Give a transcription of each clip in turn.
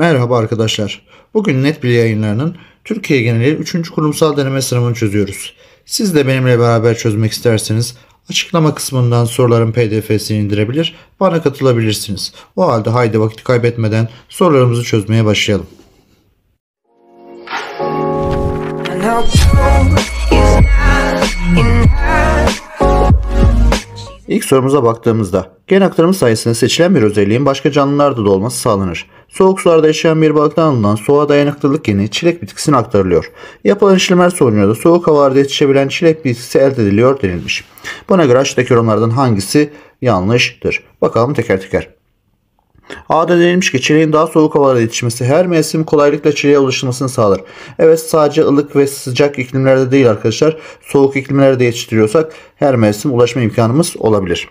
Merhaba arkadaşlar. Bugün NetBil yayınlarının Türkiye geneli 3. kurumsal deneme sınavını çözüyoruz. Siz de benimle beraber çözmek isterseniz açıklama kısmından soruların pdf'sini indirebilir, bana katılabilirsiniz. O halde haydi vakit kaybetmeden sorularımızı çözmeye başlayalım. İlk sorumuza baktığımızda gen aktarımı sayesinde seçilen bir özelliğin başka canlılarda da olması sağlanır. Soğuk sularda yaşayan bir balıktan alınan soğuğa dayanıklılık geni çilek bitkisine aktarılıyor. Yapılan işlemler sonucunda soğuk havalarda yetişebilen çilek bitkisi elde ediliyor denilmiş. Buna göre aşağıdaki yorumlardan hangisi yanlıştır? Bakalım teker teker. A'da denilmiş ki çileğin daha soğuk havalarda yetişmesi her mevsim kolaylıkla çileğe ulaşılmasını sağlar. Evet sadece ılık ve sıcak iklimlerde değil arkadaşlar. Soğuk iklimlerde yetiştiriyorsak her mevsim ulaşma imkanımız olabilir.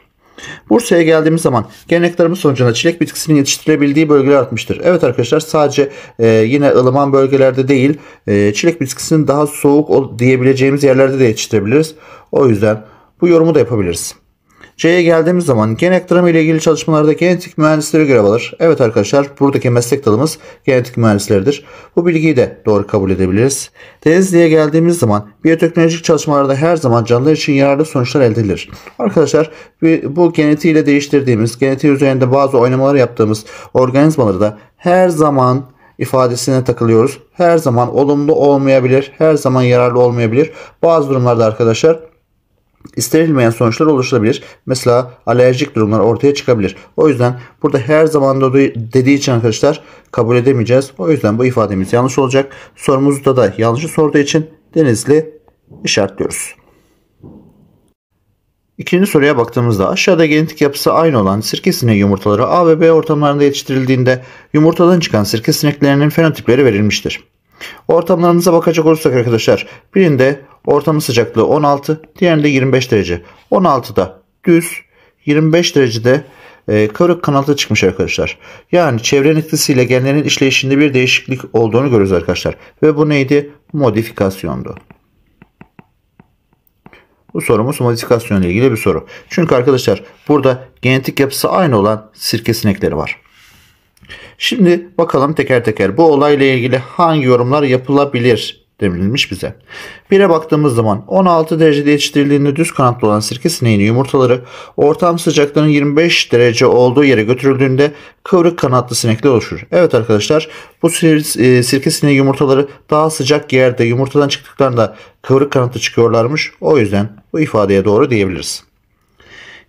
Bursa'ya geldiğimiz zaman geleneklerimiz sonucunda çilek bitkisinin yetiştirebildiği bölgeler artmıştır. Evet arkadaşlar sadece e, yine ılıman bölgelerde değil e, çilek bitkisinin daha soğuk diyebileceğimiz yerlerde de yetiştirebiliriz. O yüzden bu yorumu da yapabiliriz. C'ye geldiğimiz zaman genetik drama ile ilgili çalışmalarda genetik mühendisleri görev alır. Evet arkadaşlar buradaki meslek dalımız genetik mühendisleridir. Bu bilgiyi de doğru kabul edebiliriz. Denizli'ye geldiğimiz zaman biyoteknolojik çalışmalarda her zaman canlılar için yararlı sonuçlar elde edilir. Arkadaşlar bu genetiği değiştirdiğimiz, genetiği üzerinde bazı oynamalar yaptığımız organizmaları da her zaman ifadesine takılıyoruz. Her zaman olumlu olmayabilir, her zaman yararlı olmayabilir. Bazı durumlarda arkadaşlar istenilmeyen sonuçlar oluşabilir. Mesela alerjik durumlar ortaya çıkabilir. O yüzden burada her zaman dediği için arkadaşlar kabul edemeyeceğiz. O yüzden bu ifademiz yanlış olacak. Sorumuzda da yanlışı sorduğu için Denizli işaretliyoruz. İkinci soruya baktığımızda aşağıda genetik yapısı aynı olan sirke sinek yumurtaları A ve B ortamlarında yetiştirildiğinde yumurtadan çıkan sirke sineklerinin fenotipleri verilmiştir. Ortamlarınıza bakacak olursak arkadaşlar birinde ortamın sıcaklığı 16 diğerinde 25 derece. 16'da düz 25 derecede e, kıvrık kanalda çıkmış arkadaşlar. Yani çevrenin etkisiyle genlerin işleyişinde bir değişiklik olduğunu görüyoruz arkadaşlar. Ve bu neydi? Modifikasyondu. Bu sorumuz modifikasyon ile ilgili bir soru. Çünkü arkadaşlar burada genetik yapısı aynı olan sirke sinekleri var. Şimdi bakalım teker teker bu olayla ilgili hangi yorumlar yapılabilir denilmiş bize. 1'e baktığımız zaman 16 derecede yetiştirildiğinde düz kanatlı olan sirke sineğinin yumurtaları ortam sıcaklığının 25 derece olduğu yere götürüldüğünde kıvrık kanatlı sinekler oluşur. Evet arkadaşlar bu e, sirke sineği yumurtaları daha sıcak yerde yumurtadan çıktıklarında kıvrık kanatlı çıkıyorlarmış. O yüzden bu ifadeye doğru diyebiliriz.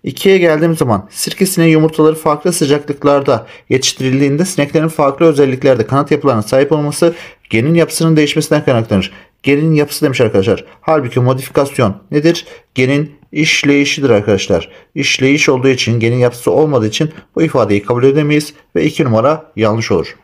2'ye geldiğim zaman sirke sineği yumurtaları farklı sıcaklıklarda yetiştirildiğinde sineklerin farklı özelliklerde kanat yapılarına sahip olması genin yapısının değişmesinden kaynaklanır. Genin yapısı demiş arkadaşlar. Halbuki modifikasyon nedir? Genin işleyişidir arkadaşlar. İşleyiş olduğu için genin yapısı olmadığı için bu ifadeyi kabul edemeyiz ve 2 numara yanlış olur.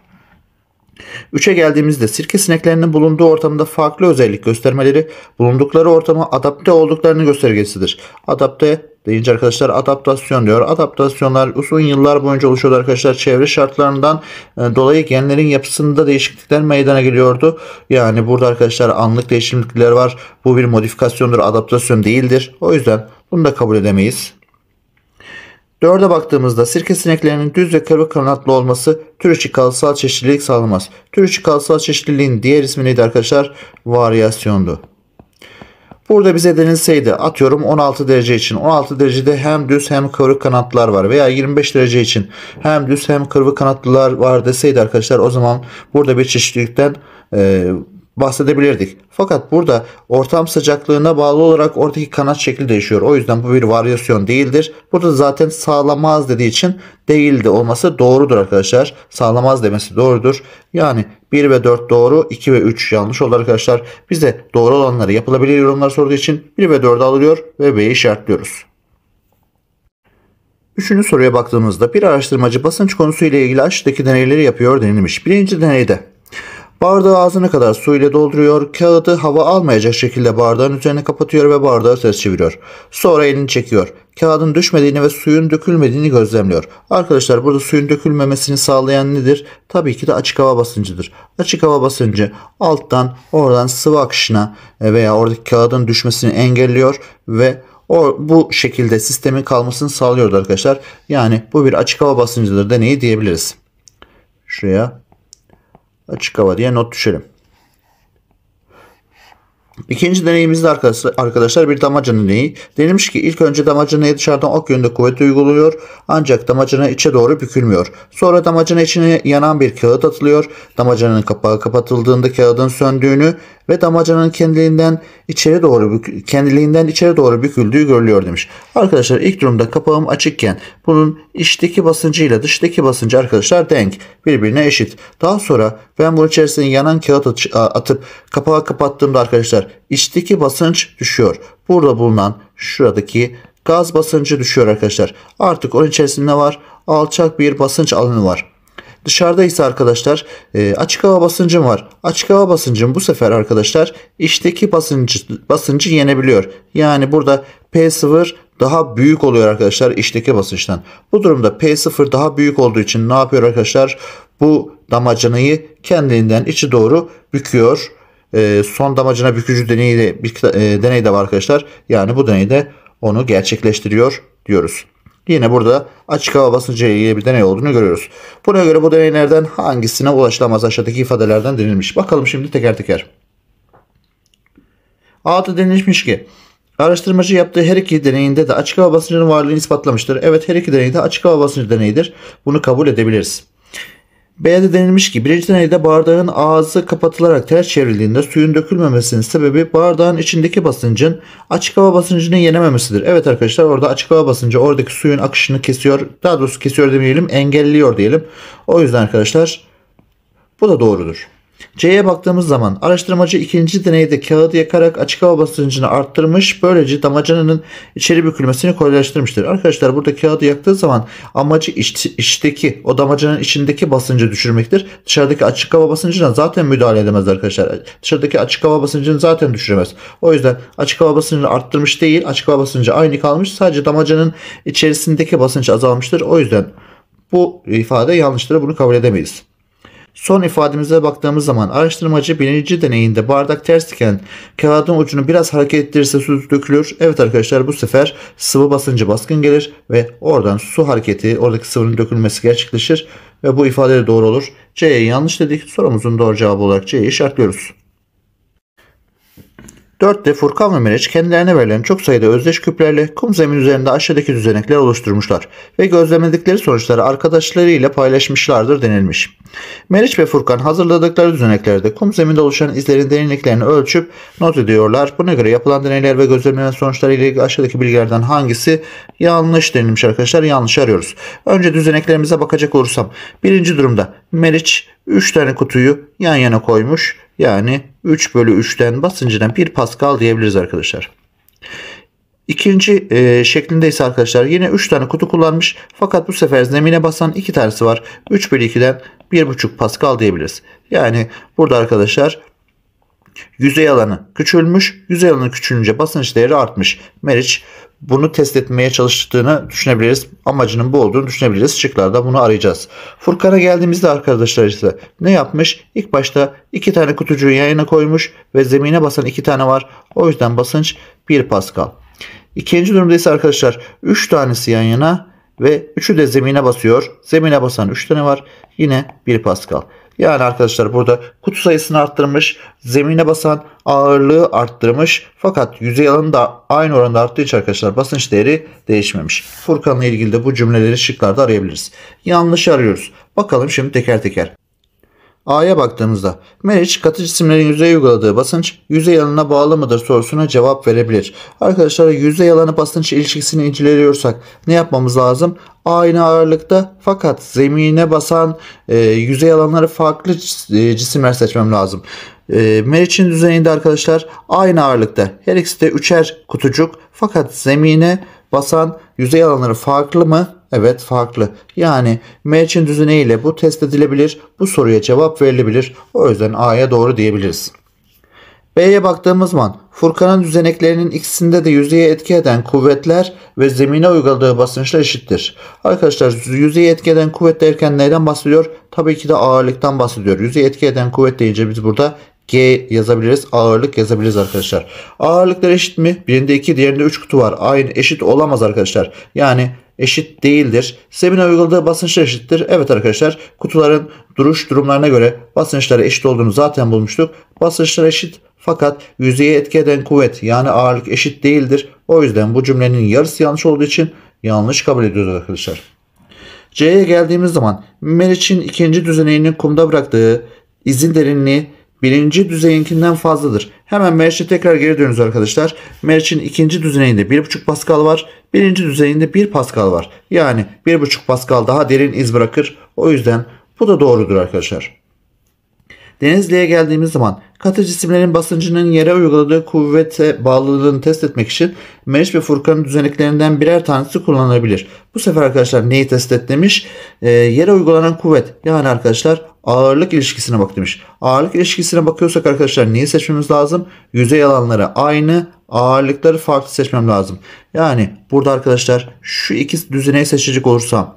3'e geldiğimizde sirke sineklerinin bulunduğu ortamda farklı özellik göstermeleri bulundukları ortama adapte olduklarını göstergesidir. Adapte Deyince arkadaşlar adaptasyon diyor. Adaptasyonlar uzun yıllar boyunca oluşuyordu arkadaşlar. Çevre şartlarından e, dolayı genlerin yapısında değişiklikler meydana geliyordu. Yani burada arkadaşlar anlık değişiklikler var. Bu bir modifikasyondur, adaptasyon değildir. O yüzden bunu da kabul edemeyiz. Dörde baktığımızda sirke sineklerinin düz ve kırık kanatlı olması tür içi kalsal çeşitlilik sağlamaz. Tür içi kalsal çeşitliliğin diğer ismi neydi arkadaşlar? Varyasyondu. Burada bize denilseydi atıyorum 16 derece için 16 derecede hem düz hem kıvrık kanatlar var veya 25 derece için hem düz hem kıvrık kanatlılar var deseydi arkadaşlar o zaman burada bir çeşitlilikten e, bahsedebilirdik. Fakat burada ortam sıcaklığına bağlı olarak oradaki kanat şekli değişiyor. O yüzden bu bir varyasyon değildir. Burada zaten sağlamaz dediği için değildi olması doğrudur arkadaşlar. Sağlamaz demesi doğrudur. Yani 1 ve 4 doğru 2 ve 3 yanlış oldu arkadaşlar. Biz de doğru olanları yapılabilir yorumlar sorduğu için 1 ve 4'ü alıyor ve B'yi işaretliyoruz. Üçüncü soruya baktığımızda bir araştırmacı basınç konusuyla ilgili aşağıdaki deneyleri yapıyor denilmiş. Birinci deneyde Bardağı ağzına kadar su ile dolduruyor, kağıdı hava almayacak şekilde bardağın üzerine kapatıyor ve bardağı ses çeviriyor. Sonra elini çekiyor. Kağıdın düşmediğini ve suyun dökülmediğini gözlemliyor. Arkadaşlar burada suyun dökülmemesini sağlayan nedir? Tabii ki de açık hava basıncıdır. Açık hava basıncı alttan oradan sıvı akışına e, veya oradaki kağıdın düşmesini engelliyor ve o bu şekilde sistemin kalmasını sağlıyordu arkadaşlar. Yani bu bir açık hava basıncıdır deneyi diyebiliriz. Şuraya açık hava diye not düşelim. İkinci deneyimizde arkadaşlar bir damacana deneyi. Denilmiş ki ilk önce damacanaya dışarıdan ok yönünde kuvvet uyguluyor ancak damacana içe doğru bükülmüyor. Sonra damacana içine yanan bir kağıt atılıyor. Damacananın kapağı kapatıldığında kağıdın söndüğünü ve damacananın kendiliğinden içeri doğru kendiliğinden içeri doğru büküldüğü görülüyor demiş. Arkadaşlar ilk durumda kapağım açıkken bunun içteki basıncıyla dıştaki basıncı arkadaşlar denk birbirine eşit. Daha sonra ben bunun içerisine yanan kağıt atıp kapağı kapattığımda arkadaşlar Arkadaşlar içteki basınç düşüyor. Burada bulunan şuradaki gaz basıncı düşüyor arkadaşlar. Artık onun içerisinde var? Alçak bir basınç alanı var. Dışarıda ise arkadaşlar e, açık hava basıncım var. Açık hava basıncım bu sefer arkadaşlar içteki basıncı, basıncı yenebiliyor. Yani burada P0 daha büyük oluyor arkadaşlar içteki basınçtan. Bu durumda P0 daha büyük olduğu için ne yapıyor arkadaşlar? Bu damacanayı kendinden içi doğru büküyor e, son damacına bükücü deneyi de bir e, deney de var arkadaşlar. Yani bu deneyde onu gerçekleştiriyor diyoruz. Yine burada açık hava basıncı ile bir deney olduğunu görüyoruz. Buna göre bu deneylerden hangisine ulaşılamaz aşağıdaki ifadelerden denilmiş. Bakalım şimdi teker teker. A'da denilmiş ki Araştırmacı yaptığı her iki deneyinde de açık hava basıncının varlığını ispatlamıştır. Evet her iki deneyde açık hava basıncı deneyidir. Bunu kabul edebiliriz. B'de denilmiş ki birinci deneyde bardağın ağzı kapatılarak ters çevrildiğinde suyun dökülmemesinin sebebi bardağın içindeki basıncın açık hava basıncını yenememesidir. Evet arkadaşlar orada açık hava basıncı oradaki suyun akışını kesiyor. Daha doğrusu kesiyor demeyelim engelliyor diyelim. O yüzden arkadaşlar bu da doğrudur. C'ye baktığımız zaman araştırmacı ikinci deneyde kağıdı yakarak açık hava basıncını arttırmış. Böylece damacananın içeri bükülmesini kolaylaştırmıştır. Arkadaşlar burada kağıdı yaktığı zaman amacı iç, içteki o damacananın içindeki basıncı düşürmektir. Dışarıdaki açık hava basıncına zaten müdahale edemez arkadaşlar. Dışarıdaki açık hava basıncını zaten düşüremez. O yüzden açık hava basıncını arttırmış değil. Açık hava basıncı aynı kalmış. Sadece damacanın içerisindeki basınç azalmıştır. O yüzden bu ifade yanlıştır. Bunu kabul edemeyiz. Son ifademize baktığımız zaman araştırmacı birinci deneyinde bardak ters iken kağıdın ucunu biraz hareket ettirirse su dökülür. Evet arkadaşlar bu sefer sıvı basıncı baskın gelir ve oradan su hareketi oradaki sıvının dökülmesi gerçekleşir ve bu ifade de doğru olur. C'ye yanlış dedik sorumuzun doğru cevabı olarak C'yi işaretliyoruz. 4 Furkan ve Meriç kendilerine verilen çok sayıda özdeş küplerle kum zemin üzerinde aşağıdaki düzenekler oluşturmuşlar ve gözlemledikleri sonuçları arkadaşlarıyla paylaşmışlardır denilmiş. Meriç ve Furkan hazırladıkları düzeneklerde kum zeminde oluşan izlerin derinliklerini ölçüp not ediyorlar. Buna göre yapılan deneyler ve gözlemlenen sonuçları ile ilgili aşağıdaki bilgilerden hangisi yanlış denilmiş arkadaşlar yanlış arıyoruz. Önce düzeneklerimize bakacak olursam birinci durumda Meriç 3 tane kutuyu yan yana koymuş yani 3 bölü 3'ten basıncına 1 Pascal diyebiliriz arkadaşlar. İkinci e, şeklinde ise arkadaşlar yine 3 tane kutu kullanmış. Fakat bu sefer zemine basan 2 tanesi var. 3 bölü 2'den 1,5 Pascal diyebiliriz. Yani burada arkadaşlar yüzey alanı küçülmüş. Yüzey alanı küçülünce basınç değeri artmış. Meriç bunu test etmeye çalıştığını düşünebiliriz. Amacının bu olduğunu düşünebiliriz. Şıklarda bunu arayacağız. Furkan'a geldiğimizde arkadaşlar işte ne yapmış? İlk başta iki tane kutucuğu yayına koymuş ve zemine basan iki tane var. O yüzden basınç 1 Pascal. İkinci durumda ise arkadaşlar 3 tanesi yan yana ve 3'ü de zemine basıyor. Zemine basan 3 tane var. Yine 1 Pascal. Yani arkadaşlar burada kutu sayısını arttırmış, zemine basan ağırlığı arttırmış fakat yüzey alanı da aynı oranda arttığı için arkadaşlar basınç değeri değişmemiş. Furkan'la ilgili de bu cümleleri şıklarda arayabiliriz. Yanlış arıyoruz. Bakalım şimdi teker teker. A'ya baktığımızda Meriç katı cisimlerin yüzeye uyguladığı basınç yüzey alanına bağlı mıdır sorusuna cevap verebilir. Arkadaşlar yüzey alanı basınç ilişkisini inceliyorsak ne yapmamız lazım? Aynı ağırlıkta fakat zemine basan e, yüzey alanları farklı e, cisimler seçmem lazım. E, Meriç'in düzeyinde arkadaşlar aynı ağırlıkta her ikisi de üçer kutucuk fakat zemine basan yüzey alanları farklı mı? Evet farklı. Yani M için ile bu test edilebilir. Bu soruya cevap verilebilir. O yüzden A'ya doğru diyebiliriz. B'ye baktığımız zaman Furkan'ın düzeneklerinin ikisinde de yüzeye etki eden kuvvetler ve zemine uyguladığı basınçla eşittir. Arkadaşlar yüzeye etki eden kuvvet derken neyden bahsediyor? Tabii ki de ağırlıktan bahsediyor. Yüzeye etki eden kuvvet deyince biz burada G yazabiliriz. Ağırlık yazabiliriz arkadaşlar. Ağırlıklar eşit mi? Birinde 2 diğerinde 3 kutu var. Aynı eşit olamaz arkadaşlar. Yani eşit değildir. Semine uyguladığı basınçlar eşittir. Evet arkadaşlar kutuların duruş durumlarına göre basınçları eşit olduğunu zaten bulmuştuk. Basınçlar eşit fakat yüzeye etki eden kuvvet yani ağırlık eşit değildir. O yüzden bu cümlenin yarısı yanlış olduğu için yanlış kabul ediyoruz arkadaşlar. C'ye geldiğimiz zaman Meriç'in ikinci düzeneğinin kumda bıraktığı izin derinliği birinci düzeyinkinden fazladır. Hemen Merch'e tekrar geri dönüyoruz arkadaşlar. Merch'in ikinci düzeyinde 1.5 Pascal var. Birinci düzeyinde 1 Pascal var. Yani 1.5 Pascal daha derin iz bırakır. O yüzden bu da doğrudur arkadaşlar. Denizli'ye geldiğimiz zaman katı cisimlerin basıncının yere uyguladığı kuvvete bağlılığını test etmek için Meriç ve Furkan'ın düzeneklerinden birer tanesi kullanılabilir. Bu sefer arkadaşlar neyi test et E, yere uygulanan kuvvet yani arkadaşlar Ağırlık ilişkisine bak demiş. Ağırlık ilişkisine bakıyorsak arkadaşlar neyi seçmemiz lazım? Yüzey alanları aynı, ağırlıkları farklı seçmem lazım. Yani burada arkadaşlar şu iki düzeneyi seçecek olursam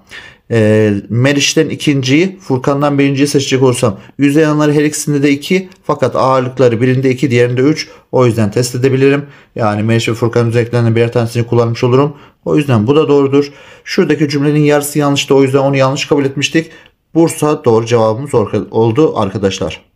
e, Meriç'ten ikinciyi, Furkan'dan birinciyi seçecek olursam yüzey alanları her ikisinde de 2 fakat ağırlıkları birinde 2 diğerinde 3 o yüzden test edebilirim. Yani Meriç ve Furkan özelliklerinden birer tanesini kullanmış olurum. O yüzden bu da doğrudur. Şuradaki cümlenin yarısı yanlıştı o yüzden onu yanlış kabul etmiştik. Bursa doğru cevabımız oldu arkadaşlar.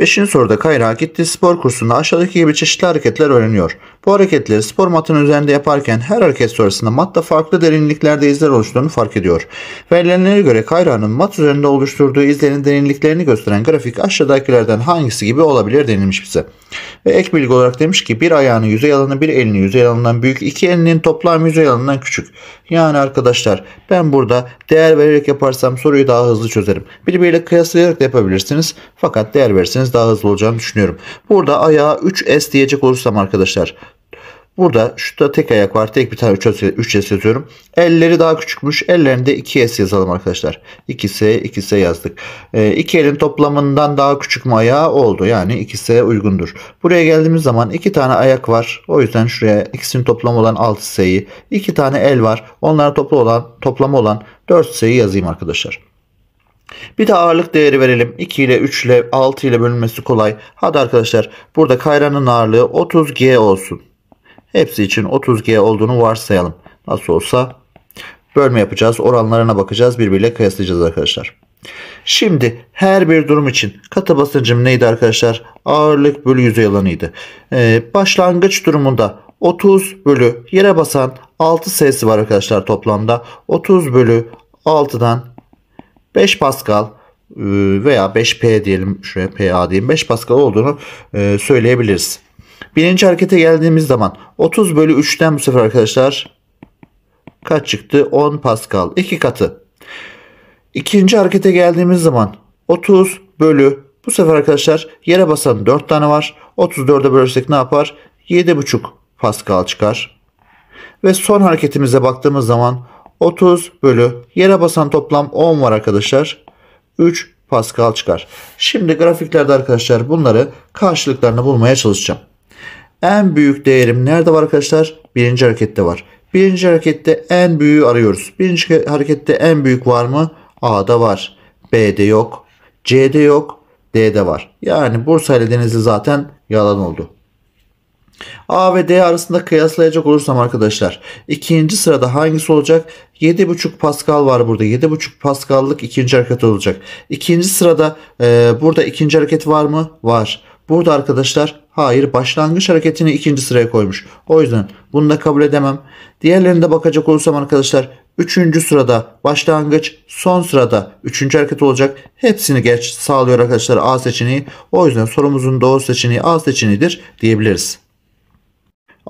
Beşinci soruda Kayra gittiği spor kursunda aşağıdaki gibi çeşitli hareketler öğreniyor. Bu hareketleri spor matının üzerinde yaparken her hareket sonrasında matta farklı derinliklerde izler oluşturduğunu fark ediyor. Verilenlere göre Kayra'nın mat üzerinde oluşturduğu izlerin derinliklerini gösteren grafik aşağıdakilerden hangisi gibi olabilir denilmiş bize. Ve ek bilgi olarak demiş ki bir ayağını yüzey alanı bir elinin yüzey alanından büyük iki elinin toplam yüzey alanından küçük. Yani arkadaşlar ben burada değer vererek yaparsam soruyu daha hızlı çözerim. Birbiriyle kıyaslayarak da yapabilirsiniz fakat değer verirseniz daha hızlı olacağını düşünüyorum. Burada ayağa 3S diyecek olursam arkadaşlar. Burada şurada tek ayak var. Tek bir tane 3S yazıyorum. Elleri daha küçükmüş. Ellerinde 2S yazalım arkadaşlar. 2S 2S yazdık. E, iki elin toplamından daha küçük mü ayağı oldu. Yani 2S uygundur. Buraya geldiğimiz zaman iki tane ayak var. O yüzden şuraya ikisinin toplamı olan 6S'yi. iki tane el var. Onlara toplu olan, toplamı olan 4S'yi yazayım arkadaşlar. Bir de ağırlık değeri verelim. 2 ile 3 ile 6 ile bölünmesi kolay. Hadi arkadaşlar burada kayranın ağırlığı 30G olsun. Hepsi için 30G olduğunu varsayalım. Nasıl olsa bölme yapacağız. Oranlarına bakacağız. Birbiriyle kıyaslayacağız arkadaşlar. Şimdi her bir durum için katı basıncım neydi arkadaşlar? Ağırlık bölü yüzey alanıydı. Ee, başlangıç durumunda 30 bölü yere basan 6 sayısı var arkadaşlar toplamda. 30 bölü 6'dan 5 Pascal e, veya 5P diyelim şuraya PA diyeyim 5 Pascal olduğunu e, söyleyebiliriz. Birinci harekete geldiğimiz zaman 30 bölü 3'ten bu sefer arkadaşlar kaç çıktı? 10 Pascal. 2 katı. İkinci harekete geldiğimiz zaman 30 bölü bu sefer arkadaşlar yere basan 4 tane var. 34'e bölürsek ne yapar? 7,5 Pascal çıkar. Ve son hareketimize baktığımız zaman 30 bölü yere basan toplam 10 var arkadaşlar. 3 Pascal çıkar. Şimdi grafiklerde arkadaşlar bunları karşılıklarını bulmaya çalışacağım. En büyük değerim nerede var arkadaşlar? Birinci harekette var. Birinci harekette en büyüğü arıyoruz. Birinci harekette en büyük var mı? A'da var. B'de yok. C'de yok. D'de var. Yani Bursa ile Denizli zaten yalan oldu. A ve D arasında kıyaslayacak olursam arkadaşlar ikinci sırada hangisi olacak? 7.5 Pascal var burada. 7.5 Pascal'lık ikinci hareket olacak. İkinci sırada e, burada ikinci hareket var mı? Var. Burada arkadaşlar hayır başlangıç hareketini ikinci sıraya koymuş. O yüzden bunu da kabul edemem. Diğerlerinde bakacak olursam arkadaşlar Üçüncü sırada başlangıç, son sırada üçüncü hareket olacak. Hepsini geç sağlıyor arkadaşlar A seçeneği. O yüzden sorumuzun doğru seçeneği A seçeneğidir diyebiliriz.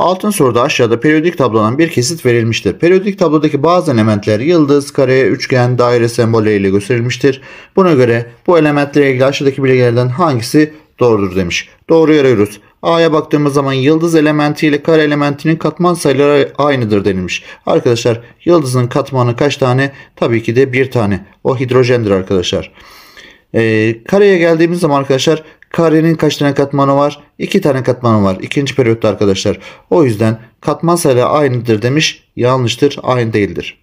Altın soruda aşağıda periyodik tablodan bir kesit verilmiştir. Periyodik tablodaki bazı elementler yıldız, kare, üçgen, daire sembolleriyle gösterilmiştir. Buna göre bu elementlere ilgili aşağıdaki bilgilerden hangisi doğrudur demiş. Doğru arıyoruz. A'ya baktığımız zaman yıldız elementi ile kare elementinin katman sayıları aynıdır denilmiş. Arkadaşlar yıldızın katmanı kaç tane? Tabii ki de bir tane. O hidrojendir arkadaşlar. E, kareye geldiğimiz zaman arkadaşlar Karenin kaç tane katmanı var? 2 tane katmanı var. İkinci periyotta arkadaşlar. O yüzden katman sayıları aynıdır demiş. Yanlıştır. Aynı değildir.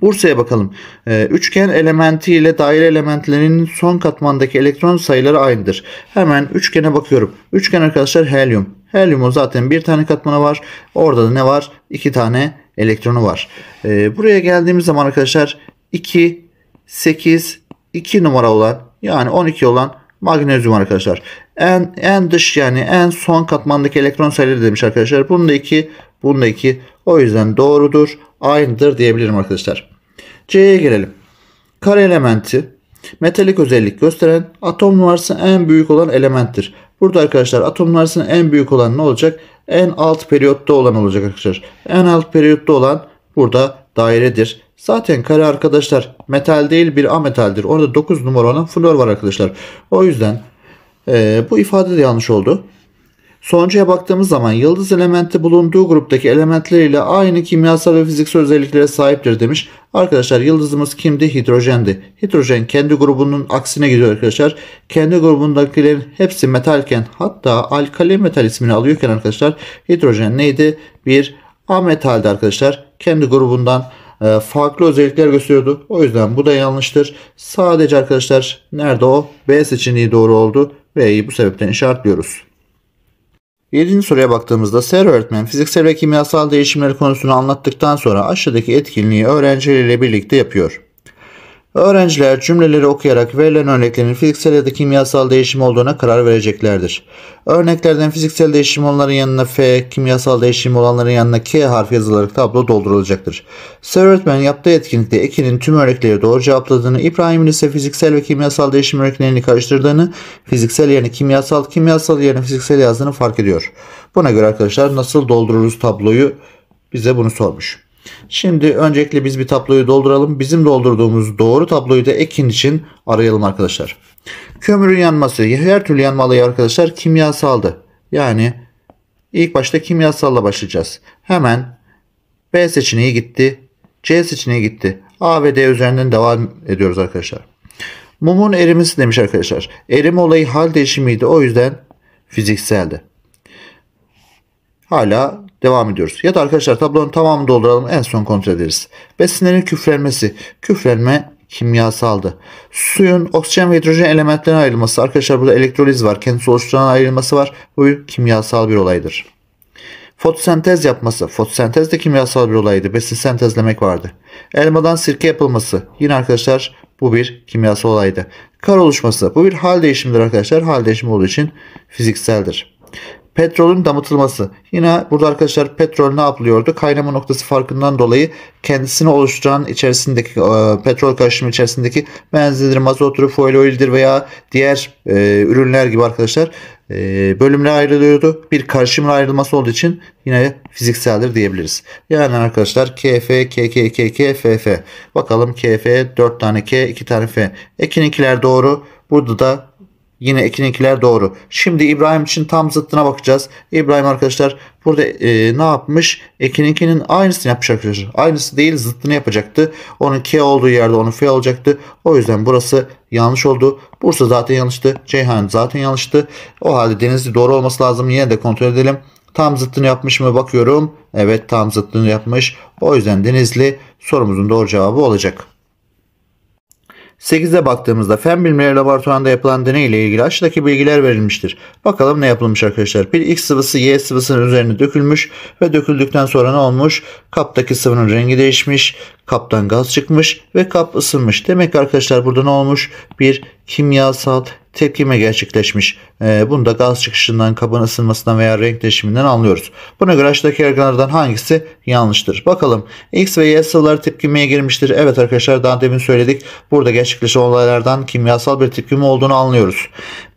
Bursa'ya bakalım. Ee, üçgen elementi ile daire elementlerinin son katmandaki elektron sayıları aynıdır. Hemen üçgene bakıyorum. Üçgen arkadaşlar helyum. Helyumun zaten bir tane katmanı var. Orada da ne var? İki tane elektronu var. Ee, buraya geldiğimiz zaman arkadaşlar 2, 8, 2 numara olan yani 12 olan Magnezyum arkadaşlar. En en dış yani en son katmandaki elektron sayıları demiş arkadaşlar. Bunun da iki bunun da iki O yüzden doğrudur, aynıdır diyebilirim arkadaşlar. C'ye gelelim. Kare elementi metalik özellik gösteren atom numarası en büyük olan elementtir. Burada arkadaşlar atom numarasının en büyük olan ne olacak? En alt periyotta olan olacak arkadaşlar. En alt periyotta olan burada dairedir. Zaten kare arkadaşlar metal değil bir ametaldir. Orada 9 numara olan flor var arkadaşlar. O yüzden e, bu ifade de yanlış oldu. Sonucuya baktığımız zaman yıldız elementi bulunduğu gruptaki elementleriyle aynı kimyasal ve fiziksel özelliklere sahiptir demiş. Arkadaşlar yıldızımız kimdi? Hidrojendi. Hidrojen kendi grubunun aksine gidiyor arkadaşlar. Kendi grubundakilerin hepsi metalken hatta alkali metal ismini alıyorken arkadaşlar hidrojen neydi? Bir ametaldi arkadaşlar. Kendi grubundan e, farklı özellikler gösteriyordu. O yüzden bu da yanlıştır. Sadece arkadaşlar nerede o? B seçeneği doğru oldu. B'yi bu sebepten işaretliyoruz. 7. soruya baktığımızda Ser öğretmen fiziksel ve kimyasal değişimleri konusunu anlattıktan sonra aşağıdaki etkinliği öğrencileriyle birlikte yapıyor. Öğrenciler cümleleri okuyarak verilen örneklerin fiziksel ya da kimyasal değişim olduğuna karar vereceklerdir. Örneklerden fiziksel değişim olanların yanına F, kimyasal değişim olanların yanına K harfi yazılarak tablo doldurulacaktır. Sarı öğretmen yaptığı etkinlikte Ekin'in tüm örnekleri doğru cevapladığını, İbrahim'in ise fiziksel ve kimyasal değişim örneklerini karıştırdığını, fiziksel yerine kimyasal, kimyasal yerine fiziksel yazdığını fark ediyor. Buna göre arkadaşlar nasıl doldururuz tabloyu bize bunu sormuş. Şimdi öncelikle biz bir tabloyu dolduralım. Bizim doldurduğumuz doğru tabloyu da ekin için arayalım arkadaşlar. Kömürün yanması her türlü yanma alayı arkadaşlar kimyasaldı. Yani ilk başta kimyasalla başlayacağız. Hemen B seçeneği gitti. C seçeneği gitti. A ve D üzerinden devam ediyoruz arkadaşlar. Mumun erimesi demiş arkadaşlar. Erim olayı hal değişimiydi. O yüzden fizikseldi. Hala Devam ediyoruz. Ya da arkadaşlar tablonun tamamını dolduralım. En son kontrol ederiz. Besinlerin küflenmesi. Küflenme kimyasaldı. Suyun oksijen ve hidrojen elementlerine ayrılması. Arkadaşlar burada elektroliz var. Kendisi oluşturan ayrılması var. Bu kimyasal bir olaydır. Fotosentez yapması. Fotosentez de kimyasal bir olaydı. Besin sentezlemek vardı. Elmadan sirke yapılması. Yine arkadaşlar bu bir kimyasal olaydı. Kar oluşması. Bu bir hal değişimidir arkadaşlar. Hal değişimi olduğu için fizikseldir. Petrolün damıtılması. Yine burada arkadaşlar petrol ne yapılıyordu? Kaynama noktası farkından dolayı kendisini oluşturan içerisindeki e, petrol karışımı içerisindeki benzindir, mazottur, fuel oil'dir veya diğer e, ürünler gibi arkadaşlar e, bölümle ayrılıyordu. Bir karışımın ayrılması olduğu için yine fizikseldir diyebiliriz. Yani arkadaşlar KF, KK, KK, FF. Bakalım KF 4 tane K, 2 tane F. Ekin doğru. Burada da Yine 2'ninkiler doğru. Şimdi İbrahim için tam zıttına bakacağız. İbrahim arkadaşlar burada e, ne yapmış? 2'ninkinin aynısını yapmış arkadaşlar. Aynısı değil zıttını yapacaktı. Onun K olduğu yerde onun F olacaktı. O yüzden burası yanlış oldu. Bursa zaten yanlıştı. Ceyhan zaten yanlıştı. O halde Denizli doğru olması lazım. Yine de kontrol edelim. Tam zıttını yapmış mı bakıyorum. Evet tam zıttını yapmış. O yüzden Denizli sorumuzun doğru cevabı olacak. 8'e baktığımızda fen bilimleri laboratuvarında yapılan deney ile ilgili aşağıdaki bilgiler verilmiştir. Bakalım ne yapılmış arkadaşlar. Bir X sıvısı Y sıvısının üzerine dökülmüş ve döküldükten sonra ne olmuş? Kaptaki sıvının rengi değişmiş, kaptan gaz çıkmış ve kap ısınmış. Demek arkadaşlar burada ne olmuş? Bir kimyasal tepkime gerçekleşmiş. E, bunu da gaz çıkışından, kabın ısınmasından veya renk değişiminden anlıyoruz. Buna göre aşağıdaki yargılardan hangisi yanlıştır? Bakalım X ve Y sıvıları tepkimeye girmiştir. Evet arkadaşlar daha demin söyledik. Burada gerçekleşen olaylardan kimyasal bir tepkime olduğunu anlıyoruz.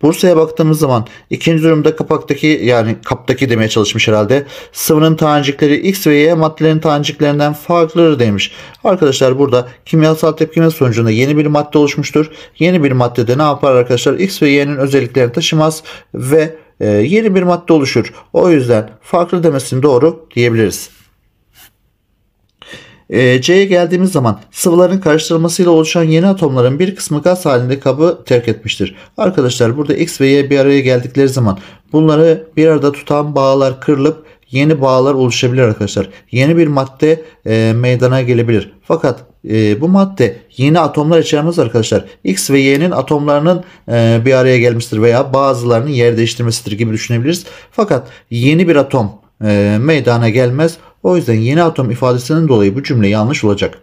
Bursa'ya baktığımız zaman ikinci durumda kapaktaki yani kaptaki demeye çalışmış herhalde. Sıvının tanecikleri X ve Y maddelerin taneciklerinden farklıdır demiş. Arkadaşlar burada kimyasal tepkime sonucunda yeni bir madde oluşmuştur. Yeni bir maddede ne yapar arkadaşlar? X ve Y'nin özelliklerini taşımaz ve e, yeni bir madde oluşur. O yüzden farklı demesini doğru diyebiliriz. E, C'ye geldiğimiz zaman sıvıların karıştırılmasıyla oluşan yeni atomların bir kısmı gaz halinde kabı terk etmiştir. Arkadaşlar burada X ve Y bir araya geldikleri zaman bunları bir arada tutan bağlar kırılıp yeni bağlar oluşabilir arkadaşlar. Yeni bir madde e, meydana gelebilir. Fakat e, bu madde yeni atomlar içermez arkadaşlar. X ve Y'nin atomlarının e, bir araya gelmiştir veya bazılarının yer değiştirmesidir gibi düşünebiliriz. Fakat yeni bir atom e, meydana gelmez. O yüzden yeni atom ifadesinin dolayı bu cümle yanlış olacak.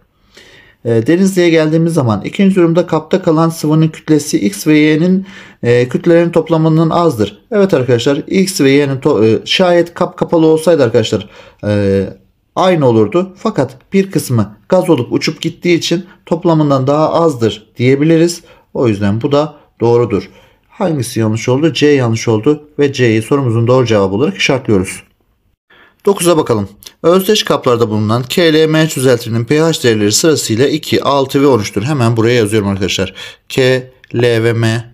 Ee, Denizli'ye geldiğimiz zaman ikinci durumda kapta kalan sıvının kütlesi x ve y'nin e, kütlelerin toplamından azdır. Evet arkadaşlar x ve y'nin e, şayet kap kapalı olsaydı arkadaşlar e, aynı olurdu. Fakat bir kısmı gaz olup uçup gittiği için toplamından daha azdır diyebiliriz. O yüzden bu da doğrudur. Hangisi yanlış oldu? C yanlış oldu ve C'yi sorumuzun doğru cevabı olarak işaretliyoruz. 9'a bakalım. Özdeş kaplarda bulunan KLM düzeltilinin pH değerleri sırasıyla 2, 6 ve 13'tür. Hemen buraya yazıyorum arkadaşlar. K, L ve M.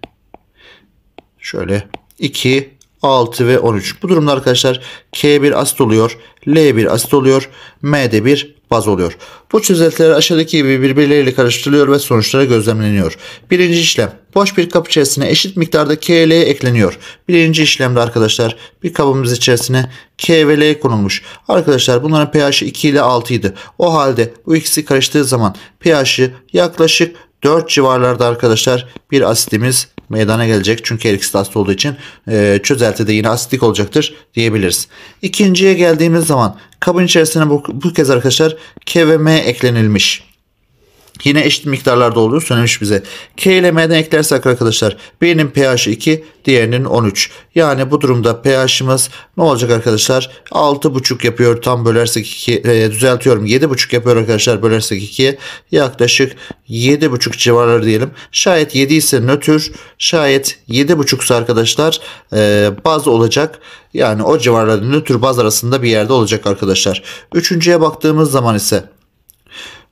Şöyle 2, 6 ve 13. Bu durumda arkadaşlar k bir asit oluyor, l bir asit oluyor, M de bir baz oluyor. Bu çözeltiler aşağıdaki gibi birbirleriyle karıştırılıyor ve sonuçlara gözlemleniyor. Birinci işlem. Boş bir kap içerisine eşit miktarda K L ekleniyor. Birinci işlemde arkadaşlar bir kabımız içerisine K ve L konulmuş. Arkadaşlar bunların pH'i 2 ile 6 idi. O halde bu ikisi karıştığı zaman pH'i yaklaşık 4 civarlarda arkadaşlar bir asitimiz meydana gelecek. Çünkü her asit olduğu için e, çözelti de yine asitlik olacaktır diyebiliriz. İkinciye geldiğimiz zaman kabın içerisine bu, bu kez arkadaşlar K ve M eklenilmiş. Yine eşit miktarlarda olduğu söylemiş bize. K ile M'den eklersek arkadaşlar birinin pH 2 diğerinin 13. Yani bu durumda pH'imiz ne olacak arkadaşlar? 6,5 yapıyor tam bölersek 2 e, düzeltiyorum 7,5 yapıyor arkadaşlar bölersek 2'ye yaklaşık 7,5 civarları diyelim. Şayet 7 ise nötr şayet 7,5 ise arkadaşlar e, baz olacak. Yani o civarlarda nötr baz arasında bir yerde olacak arkadaşlar. Üçüncüye baktığımız zaman ise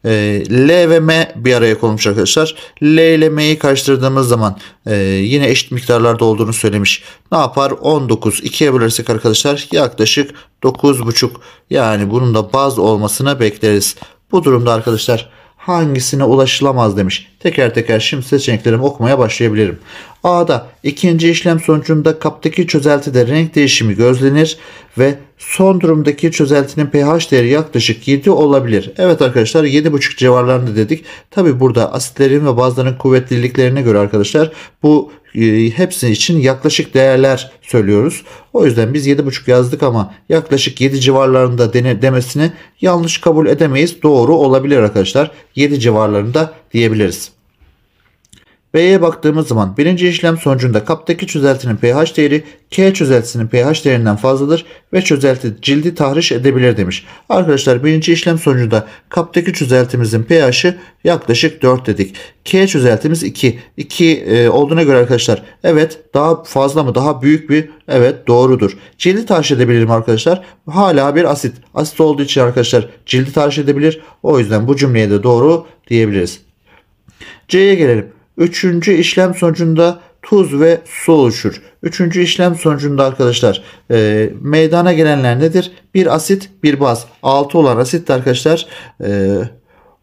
ee, L ve M bir araya konmuş arkadaşlar. L ile M'yi karıştırdığımız zaman e, yine eşit miktarlarda olduğunu söylemiş. Ne yapar? 19 2'ye bölersek arkadaşlar yaklaşık 9,5 yani bunun da baz olmasına bekleriz. Bu durumda arkadaşlar hangisine ulaşılamaz demiş. Teker teker şimdi seçeneklerimi okumaya başlayabilirim. A'da ikinci işlem sonucunda kaptaki çözeltide renk değişimi gözlenir ve son durumdaki çözeltinin pH değeri yaklaşık 7 olabilir. Evet arkadaşlar 7,5 civarlarında dedik. Tabi burada asitlerin ve bazların kuvvetliliklerine göre arkadaşlar bu ee, hepsi için yaklaşık değerler söylüyoruz. O yüzden biz 7.5 yazdık ama yaklaşık 7 civarlarında demesini yanlış kabul edemeyiz. Doğru olabilir arkadaşlar. 7 civarlarında diyebiliriz. B'ye baktığımız zaman birinci işlem sonucunda kaptaki çözeltinin pH değeri K çözeltisinin pH değerinden fazladır ve çözelti cildi tahriş edebilir demiş. Arkadaşlar birinci işlem sonucunda kaptaki çözeltimizin pH'i yaklaşık 4 dedik. K çözeltimiz 2. 2 e, olduğuna göre arkadaşlar evet daha fazla mı daha büyük bir evet doğrudur. Cildi tahriş edebilir mi arkadaşlar? Hala bir asit. Asit olduğu için arkadaşlar cildi tahriş edebilir. O yüzden bu cümleye de doğru diyebiliriz. C'ye gelelim. Üçüncü işlem sonucunda tuz ve su oluşur. Üçüncü işlem sonucunda arkadaşlar e, meydana gelenler nedir? Bir asit bir baz. 6 olan asit de arkadaşlar e,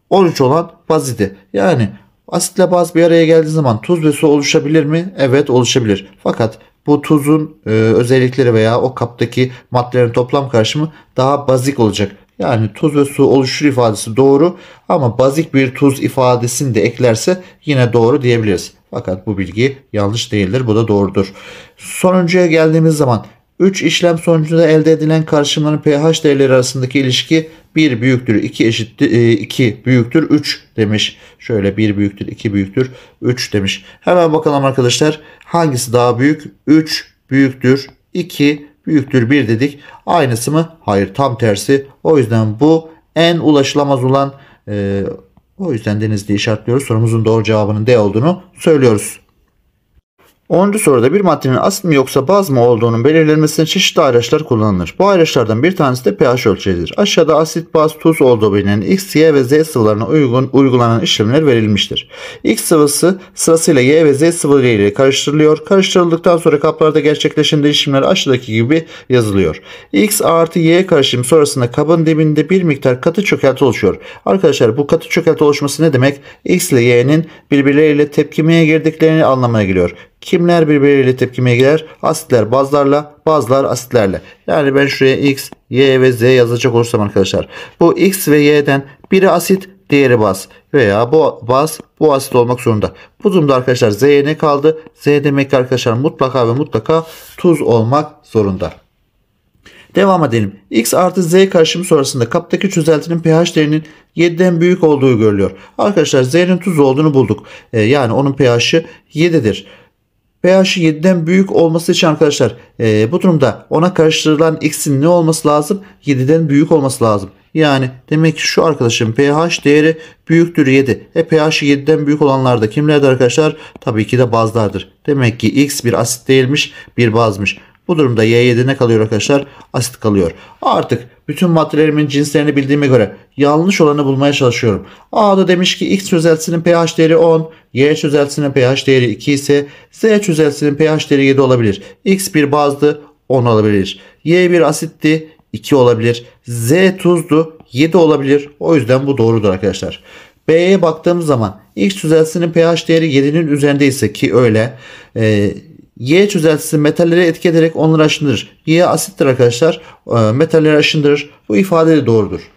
13 olan baz idi. Yani asitle baz bir araya geldiği zaman tuz ve su oluşabilir mi? Evet oluşabilir. Fakat bu tuzun e, özellikleri veya o kaptaki maddelerin toplam karışımı daha bazik olacak. Yani tuz ve su oluşur ifadesi doğru ama bazik bir tuz ifadesini de eklerse yine doğru diyebiliriz. Fakat bu bilgi yanlış değildir. Bu da doğrudur. Sonuncuya geldiğimiz zaman 3 işlem sonucunda elde edilen karışımların pH değerleri arasındaki ilişki 1 büyüktür 2 eşittir 2 e, büyüktür 3 demiş. Şöyle 1 büyüktür 2 büyüktür 3 demiş. Hemen bakalım arkadaşlar hangisi daha büyük? 3 büyüktür 2 büyüktür 1 dedik. Aynısı mı? Hayır tam tersi. O yüzden bu en ulaşılamaz olan e, o yüzden denizli işaretliyoruz. Sorumuzun doğru cevabının D olduğunu söylüyoruz. 10. soruda bir maddenin asit mi yoksa baz mı olduğunun belirlenmesine çeşitli araçlar kullanılır. Bu araçlardan bir tanesi de pH ölçeğidir. Aşağıda asit, baz, tuz olduğu bilinen X, Y ve Z sıvılarına uygun uygulanan işlemler verilmiştir. X sıvısı sırasıyla Y ve Z sıvıları ile karıştırılıyor. Karıştırıldıktan sonra kaplarda gerçekleşen değişimler aşağıdaki gibi yazılıyor. X artı Y karışım sonrasında kabın dibinde bir miktar katı çökelti oluşuyor. Arkadaşlar bu katı çökelti oluşması ne demek? X ile Y'nin birbirleriyle tepkimeye girdiklerini anlamına geliyor. Kimler birbiriyle tepkime girer? Asitler bazlarla, bazlar asitlerle. Yani ben şuraya x, y ve z yazacak olursam arkadaşlar. Bu x ve y'den biri asit, diğeri baz veya bu baz bu asit olmak zorunda. Bu durumda arkadaşlar z'ye ne kaldı? Z demek ki arkadaşlar mutlaka ve mutlaka tuz olmak zorunda. Devam edelim. X artı Z karışımı sonrasında kaptaki çözeltinin pH değerinin 7'den büyük olduğu görülüyor. Arkadaşlar Z'nin tuz olduğunu bulduk. Ee, yani onun pH'i 7'dir pH 7'den büyük olması için arkadaşlar e, bu durumda ona karıştırılan x'in ne olması lazım? 7'den büyük olması lazım. Yani demek ki şu arkadaşın pH değeri büyüktür 7. E pH 7'den büyük olanlar da kimlerdir arkadaşlar? Tabii ki de bazlardır. Demek ki x bir asit değilmiş bir bazmış. Bu durumda Y7 ne kalıyor arkadaşlar? Asit kalıyor. Artık bütün maddelerimin cinslerini bildiğime göre yanlış olanı bulmaya çalışıyorum. A'da demiş ki X özeltisinin pH değeri 10. Y çözeltisinin pH değeri 2 ise Z çözeltisinin pH değeri 7 olabilir. X bir bazdı 10 olabilir. Y bir asitti 2 olabilir. Z tuzdu 7 olabilir. O yüzden bu doğrudur arkadaşlar. B'ye baktığımız zaman X çözeltisinin pH değeri 7'nin üzerinde ise ki öyle. E, Y çözeltisi metalleri etki onları aşındırır. Y asittir arkadaşlar. E, metalleri aşındırır. Bu ifade de doğrudur.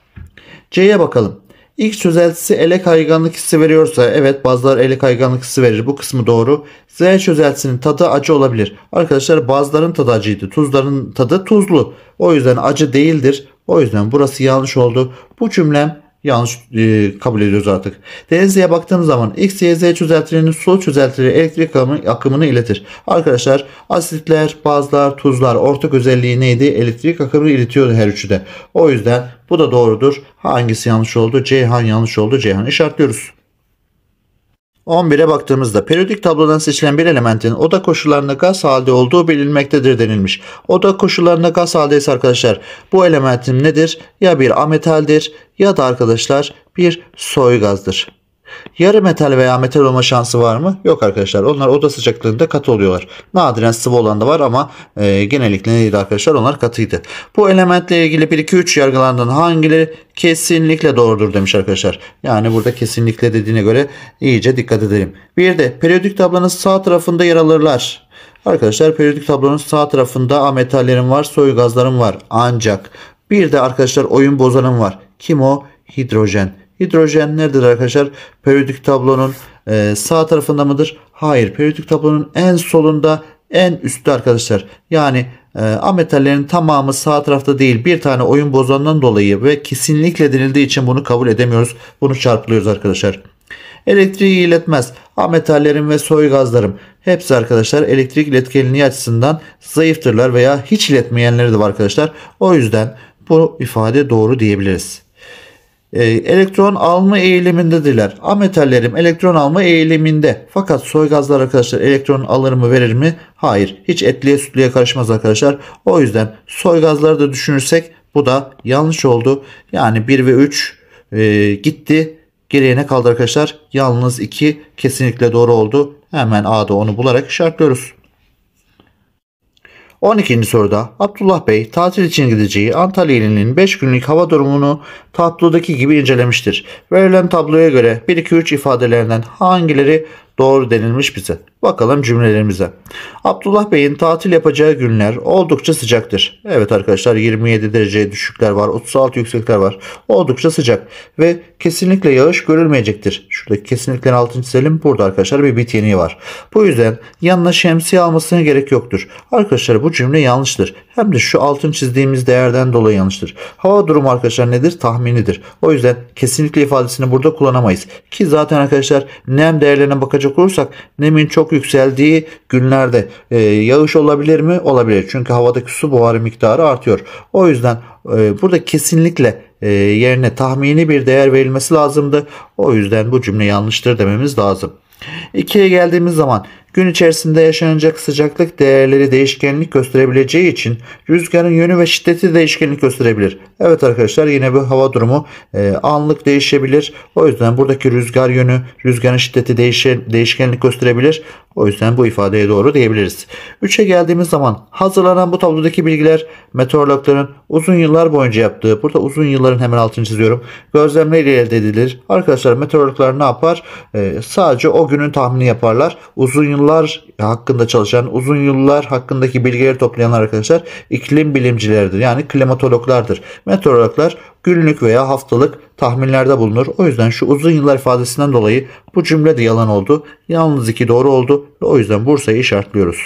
C'ye bakalım. İlk çözeltisi ele kayganlık hissi veriyorsa evet bazıları ele kayganlık hissi verir. Bu kısmı doğru. Z çözeltisinin tadı acı olabilir. Arkadaşlar bazıların tadı acıydı. Tuzların tadı tuzlu. O yüzden acı değildir. O yüzden burası yanlış oldu. Bu cümlem Yanlış e, kabul ediyoruz artık. DZ'ye baktığımız zaman X, Y, Z çözeltilerinin su çözeltileri elektrik akımı, akımını iletir. Arkadaşlar asitler, bazlar, tuzlar ortak özelliği neydi? Elektrik akımını iletiyordu her üçü de. O yüzden bu da doğrudur. Hangisi yanlış oldu? Ceyhan yanlış oldu. Ceyhan işaretliyoruz. 11'e baktığımızda periyodik tablodan seçilen bir elementin oda koşullarında gaz halde olduğu bilinmektedir denilmiş. Oda koşullarında gaz haldeyse arkadaşlar bu elementim nedir? Ya bir ametaldir ya da arkadaşlar bir soy gazdır. Yarı metal veya metal olma şansı var mı? Yok arkadaşlar. Onlar oda sıcaklığında katı oluyorlar. Nadiren sıvı olan da var ama e, genellikle neydi arkadaşlar? Onlar katıydı. Bu elementle ilgili 1-2-3 yargılarından hangileri kesinlikle doğrudur demiş arkadaşlar. Yani burada kesinlikle dediğine göre iyice dikkat edelim. Bir de periyodik tablonun sağ tarafında yer alırlar. Arkadaşlar periyodik tablonun sağ tarafında A metallerim var, soy gazlarım var. Ancak bir de arkadaşlar oyun bozanım var. Kim o? Hidrojen. Hidrojen nerededir arkadaşlar? Periyodik tablonun e, sağ tarafında mıdır? Hayır. Periyodik tablonun en solunda en üstte arkadaşlar. Yani e, ametallerin tamamı sağ tarafta değil. Bir tane oyun bozandan dolayı ve kesinlikle denildiği için bunu kabul edemiyoruz. Bunu çarpılıyoruz arkadaşlar. Elektriği iletmez. Ametallerim ve soy gazlarım. Hepsi arkadaşlar elektrik iletkenliği açısından zayıftırlar veya hiç iletmeyenleri de var arkadaşlar. O yüzden bu ifade doğru diyebiliriz. Ee, elektron alma eğilimindedirler. Ametallerim elektron alma eğiliminde. Fakat soy gazlar arkadaşlar elektron alır mı verir mi? Hayır. Hiç etliye sütlüye karışmaz arkadaşlar. O yüzden soy gazları da düşünürsek bu da yanlış oldu. Yani 1 ve 3 e, gitti. Geriye ne kaldı arkadaşlar? Yalnız 2 kesinlikle doğru oldu. Hemen A'da onu bularak işaretliyoruz. 12. soruda Abdullah Bey tatil için gideceği Antalya ilinin 5 günlük hava durumunu tablodaki gibi incelemiştir. Verilen tabloya göre 1-2-3 ifadelerinden hangileri Doğru denilmiş bize. Bakalım cümlelerimize. Abdullah Bey'in tatil yapacağı günler oldukça sıcaktır. Evet arkadaşlar 27 dereceye düşükler var. 36 yüksekler var. Oldukça sıcak ve kesinlikle yağış görülmeyecektir. Şuradaki kesinlikle altın çizelim. Burada arkadaşlar bir bit yeniği var. Bu yüzden yanına şemsiye almasına gerek yoktur. Arkadaşlar bu cümle yanlıştır hem de şu altın çizdiğimiz değerden dolayı yanlıştır. Hava durumu arkadaşlar nedir? Tahminidir. O yüzden kesinlikle ifadesini burada kullanamayız. Ki zaten arkadaşlar nem değerlerine bakacak olursak nemin çok yükseldiği günlerde e, yağış olabilir mi? Olabilir. Çünkü havadaki su buharı miktarı artıyor. O yüzden e, burada kesinlikle e, yerine tahmini bir değer verilmesi lazımdı. O yüzden bu cümle yanlıştır dememiz lazım. 2'ye geldiğimiz zaman Gün içerisinde yaşanacak sıcaklık değerleri değişkenlik gösterebileceği için rüzgarın yönü ve şiddeti değişkenlik gösterebilir. Evet arkadaşlar yine bu hava durumu e, anlık değişebilir. O yüzden buradaki rüzgar yönü, rüzgarın şiddeti değişe, değişkenlik gösterebilir. O yüzden bu ifadeye doğru diyebiliriz. 3'e geldiğimiz zaman hazırlanan bu tablodaki bilgiler meteorologların uzun yıllar boyunca yaptığı, burada uzun yılların hemen altını çiziyorum, gözlemleriyle elde edilir. Arkadaşlar meteorologlar ne yapar? E, sadece o günün tahmini yaparlar. Uzun yıllar yıllar hakkında çalışan, uzun yıllar hakkındaki bilgileri toplayanlar arkadaşlar iklim bilimcileridir. Yani klimatologlardır. Meteorologlar günlük veya haftalık tahminlerde bulunur. O yüzden şu uzun yıllar ifadesinden dolayı bu cümle de yalan oldu. Yalnız iki doğru oldu ve o yüzden Bursa'yı işaretliyoruz.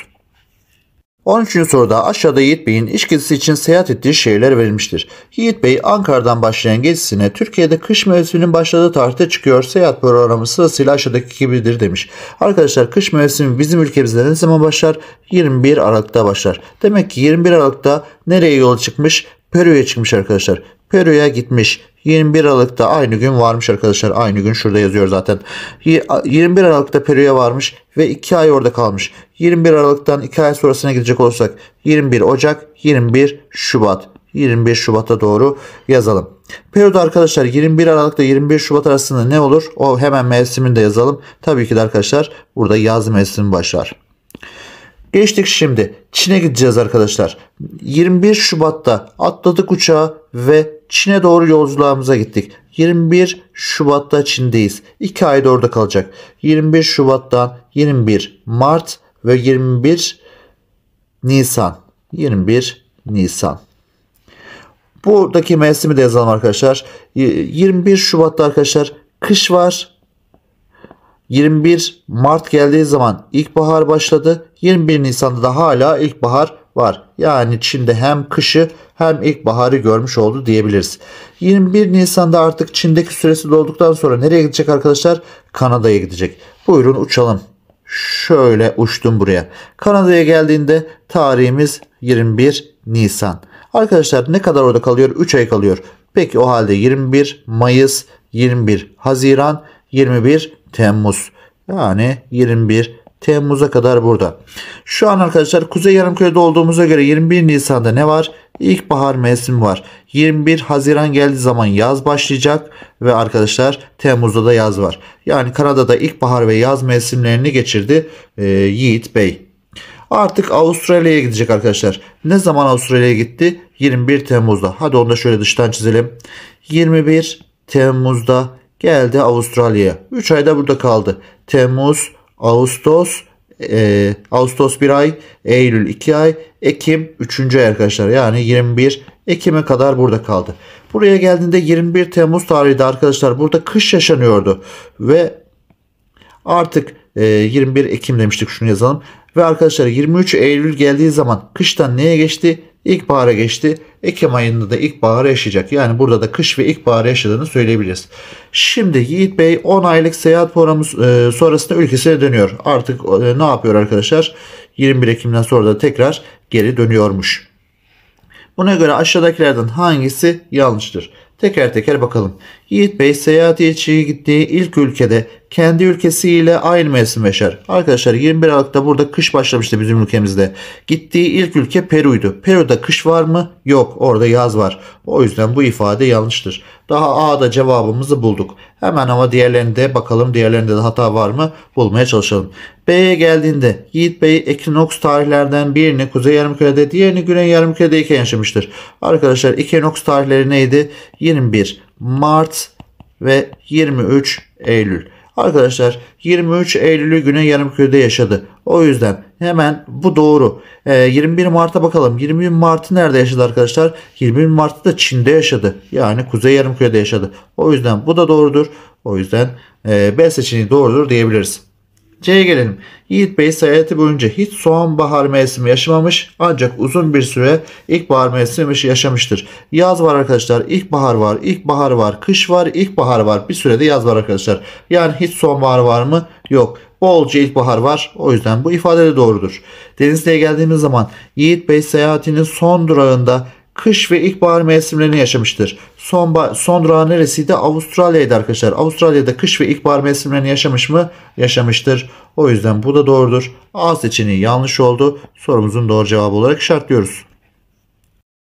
13. soruda aşağıda Yiğit Bey'in iş gezisi için seyahat ettiği şehirler verilmiştir. Yiğit Bey Ankara'dan başlayan gezisine Türkiye'de kış mevsiminin başladığı tarihte çıkıyor. Seyahat programı sırasıyla aşağıdaki gibidir demiş. Arkadaşlar kış mevsimi bizim ülkemizde ne zaman başlar? 21 Aralık'ta başlar. Demek ki 21 Aralık'ta nereye yol çıkmış? Peru'ya çıkmış arkadaşlar. Peru'ya gitmiş. 21 Aralık'ta aynı gün varmış arkadaşlar. Aynı gün şurada yazıyor zaten. 21 Aralık'ta Peru'ya varmış ve 2 ay orada kalmış. 21 Aralık'tan 2 ay sonrasına gidecek olursak 21 Ocak, 21 Şubat. 21 Şubat'a doğru yazalım. Peru'da arkadaşlar 21 Aralık'ta 21 Şubat arasında ne olur? O hemen mevsimini de yazalım. Tabii ki de arkadaşlar burada yaz mevsimi başlar. Geçtik şimdi. Çin'e gideceğiz arkadaşlar. 21 Şubat'ta atladık uçağa ve Çin'e doğru yolculuğumuza gittik. 21 Şubat'ta Çin'deyiz. 2 ayda orada kalacak. 21 Şubat'tan 21 Mart ve 21 Nisan. 21 Nisan. Buradaki mevsimi de yazalım arkadaşlar. 21 Şubat'ta arkadaşlar kış var. 21 Mart geldiği zaman ilkbahar başladı. 21 Nisan'da da hala ilkbahar var. Yani Çin'de hem kışı hem ilkbaharı görmüş oldu diyebiliriz. 21 Nisan'da artık Çin'deki süresi dolduktan sonra nereye gidecek arkadaşlar? Kanada'ya gidecek. Buyurun uçalım. Şöyle uçtum buraya. Kanada'ya geldiğinde tarihimiz 21 Nisan. Arkadaşlar ne kadar orada kalıyor? 3 ay kalıyor. Peki o halde 21 Mayıs, 21 Haziran, 21 Temmuz. Yani 21 Temmuz'a kadar burada. Şu an arkadaşlar Kuzey Yarımköy'de olduğumuza göre 21 Nisan'da ne var? İlkbahar mevsimi var. 21 Haziran geldiği zaman yaz başlayacak ve arkadaşlar Temmuz'da da yaz var. Yani Kanada'da ilkbahar ve yaz mevsimlerini geçirdi e, Yiğit Bey. Artık Avustralya'ya gidecek arkadaşlar. Ne zaman Avustralya'ya gitti? 21 Temmuz'da. Hadi onu da şöyle dıştan çizelim. 21 Temmuz'da geldi Avustralya'ya. 3 ayda burada kaldı. Temmuz, Ağustos e, Ağustos 1 ay, Eylül 2 ay, Ekim 3. ay arkadaşlar. Yani 21 Ekim'e kadar burada kaldı. Buraya geldiğinde 21 Temmuz tarihinde arkadaşlar burada kış yaşanıyordu. Ve artık e, 21 Ekim demiştik şunu yazalım. Ve arkadaşlar 23 Eylül geldiği zaman kıştan neye geçti? İlkbahara geçti. Ekim ayında da ilkbaharı yaşayacak. Yani burada da kış ve ilkbaharı yaşadığını söyleyebiliriz. Şimdi Yiğit Bey 10 aylık seyahat programı e, sonrasında ülkesine dönüyor. Artık e, ne yapıyor arkadaşlar? 21 Ekim'den sonra da tekrar geri dönüyormuş. Buna göre aşağıdakilerden hangisi yanlıştır? Teker teker bakalım. Yiğit Bey seyahati için gittiği ilk ülkede kendi ülkesiyle aynı mevsim yaşar. Arkadaşlar 21 Aralık'ta burada kış başlamıştı bizim ülkemizde. Gittiği ilk ülke Peru'ydu. Peru'da kış var mı? Yok orada yaz var. O yüzden bu ifade yanlıştır. Daha A'da cevabımızı bulduk. Hemen ama diğerlerinde bakalım diğerlerinde de hata var mı? Bulmaya çalışalım. B'ye geldiğinde Yiğit Bey ekinox tarihlerden birini Kuzey Yarımküre'de diğerini Güney Yarımküre'deyken yaşamıştır. Arkadaşlar ekinox tarihleri neydi? 21, Mart ve 23 Eylül. Arkadaşlar 23 Eylül'ü yarım Yarımküre'de yaşadı. O yüzden hemen bu doğru. E, ee, 21 Mart'a bakalım. 21 Mart'ı nerede yaşadı arkadaşlar? 21 Mart'ı da Çin'de yaşadı. Yani Kuzey Yarımküre'de yaşadı. O yüzden bu da doğrudur. O yüzden e, B seçeneği doğrudur diyebiliriz. C'ye gelelim. Yiğit Bey seyahati boyunca hiç bahar mevsimi yaşamamış ancak uzun bir süre ilkbahar mevsimi yaşamıştır. Yaz var arkadaşlar, ilkbahar var, ilkbahar var, kış var, ilkbahar var. Bir sürede yaz var arkadaşlar. Yani hiç sonbahar var mı? Yok. Bolca ilkbahar var. O yüzden bu ifade de doğrudur. Denizli'ye geldiğimiz zaman Yiğit Bey seyahatinin son durağında kış ve ilkbahar mevsimlerini yaşamıştır. Son, son durağı neresiydi? Avustralya'ydı arkadaşlar. Avustralya'da kış ve ilkbahar mevsimlerini yaşamış mı? Yaşamıştır. O yüzden bu da doğrudur. A seçeneği yanlış oldu. Sorumuzun doğru cevabı olarak işaretliyoruz.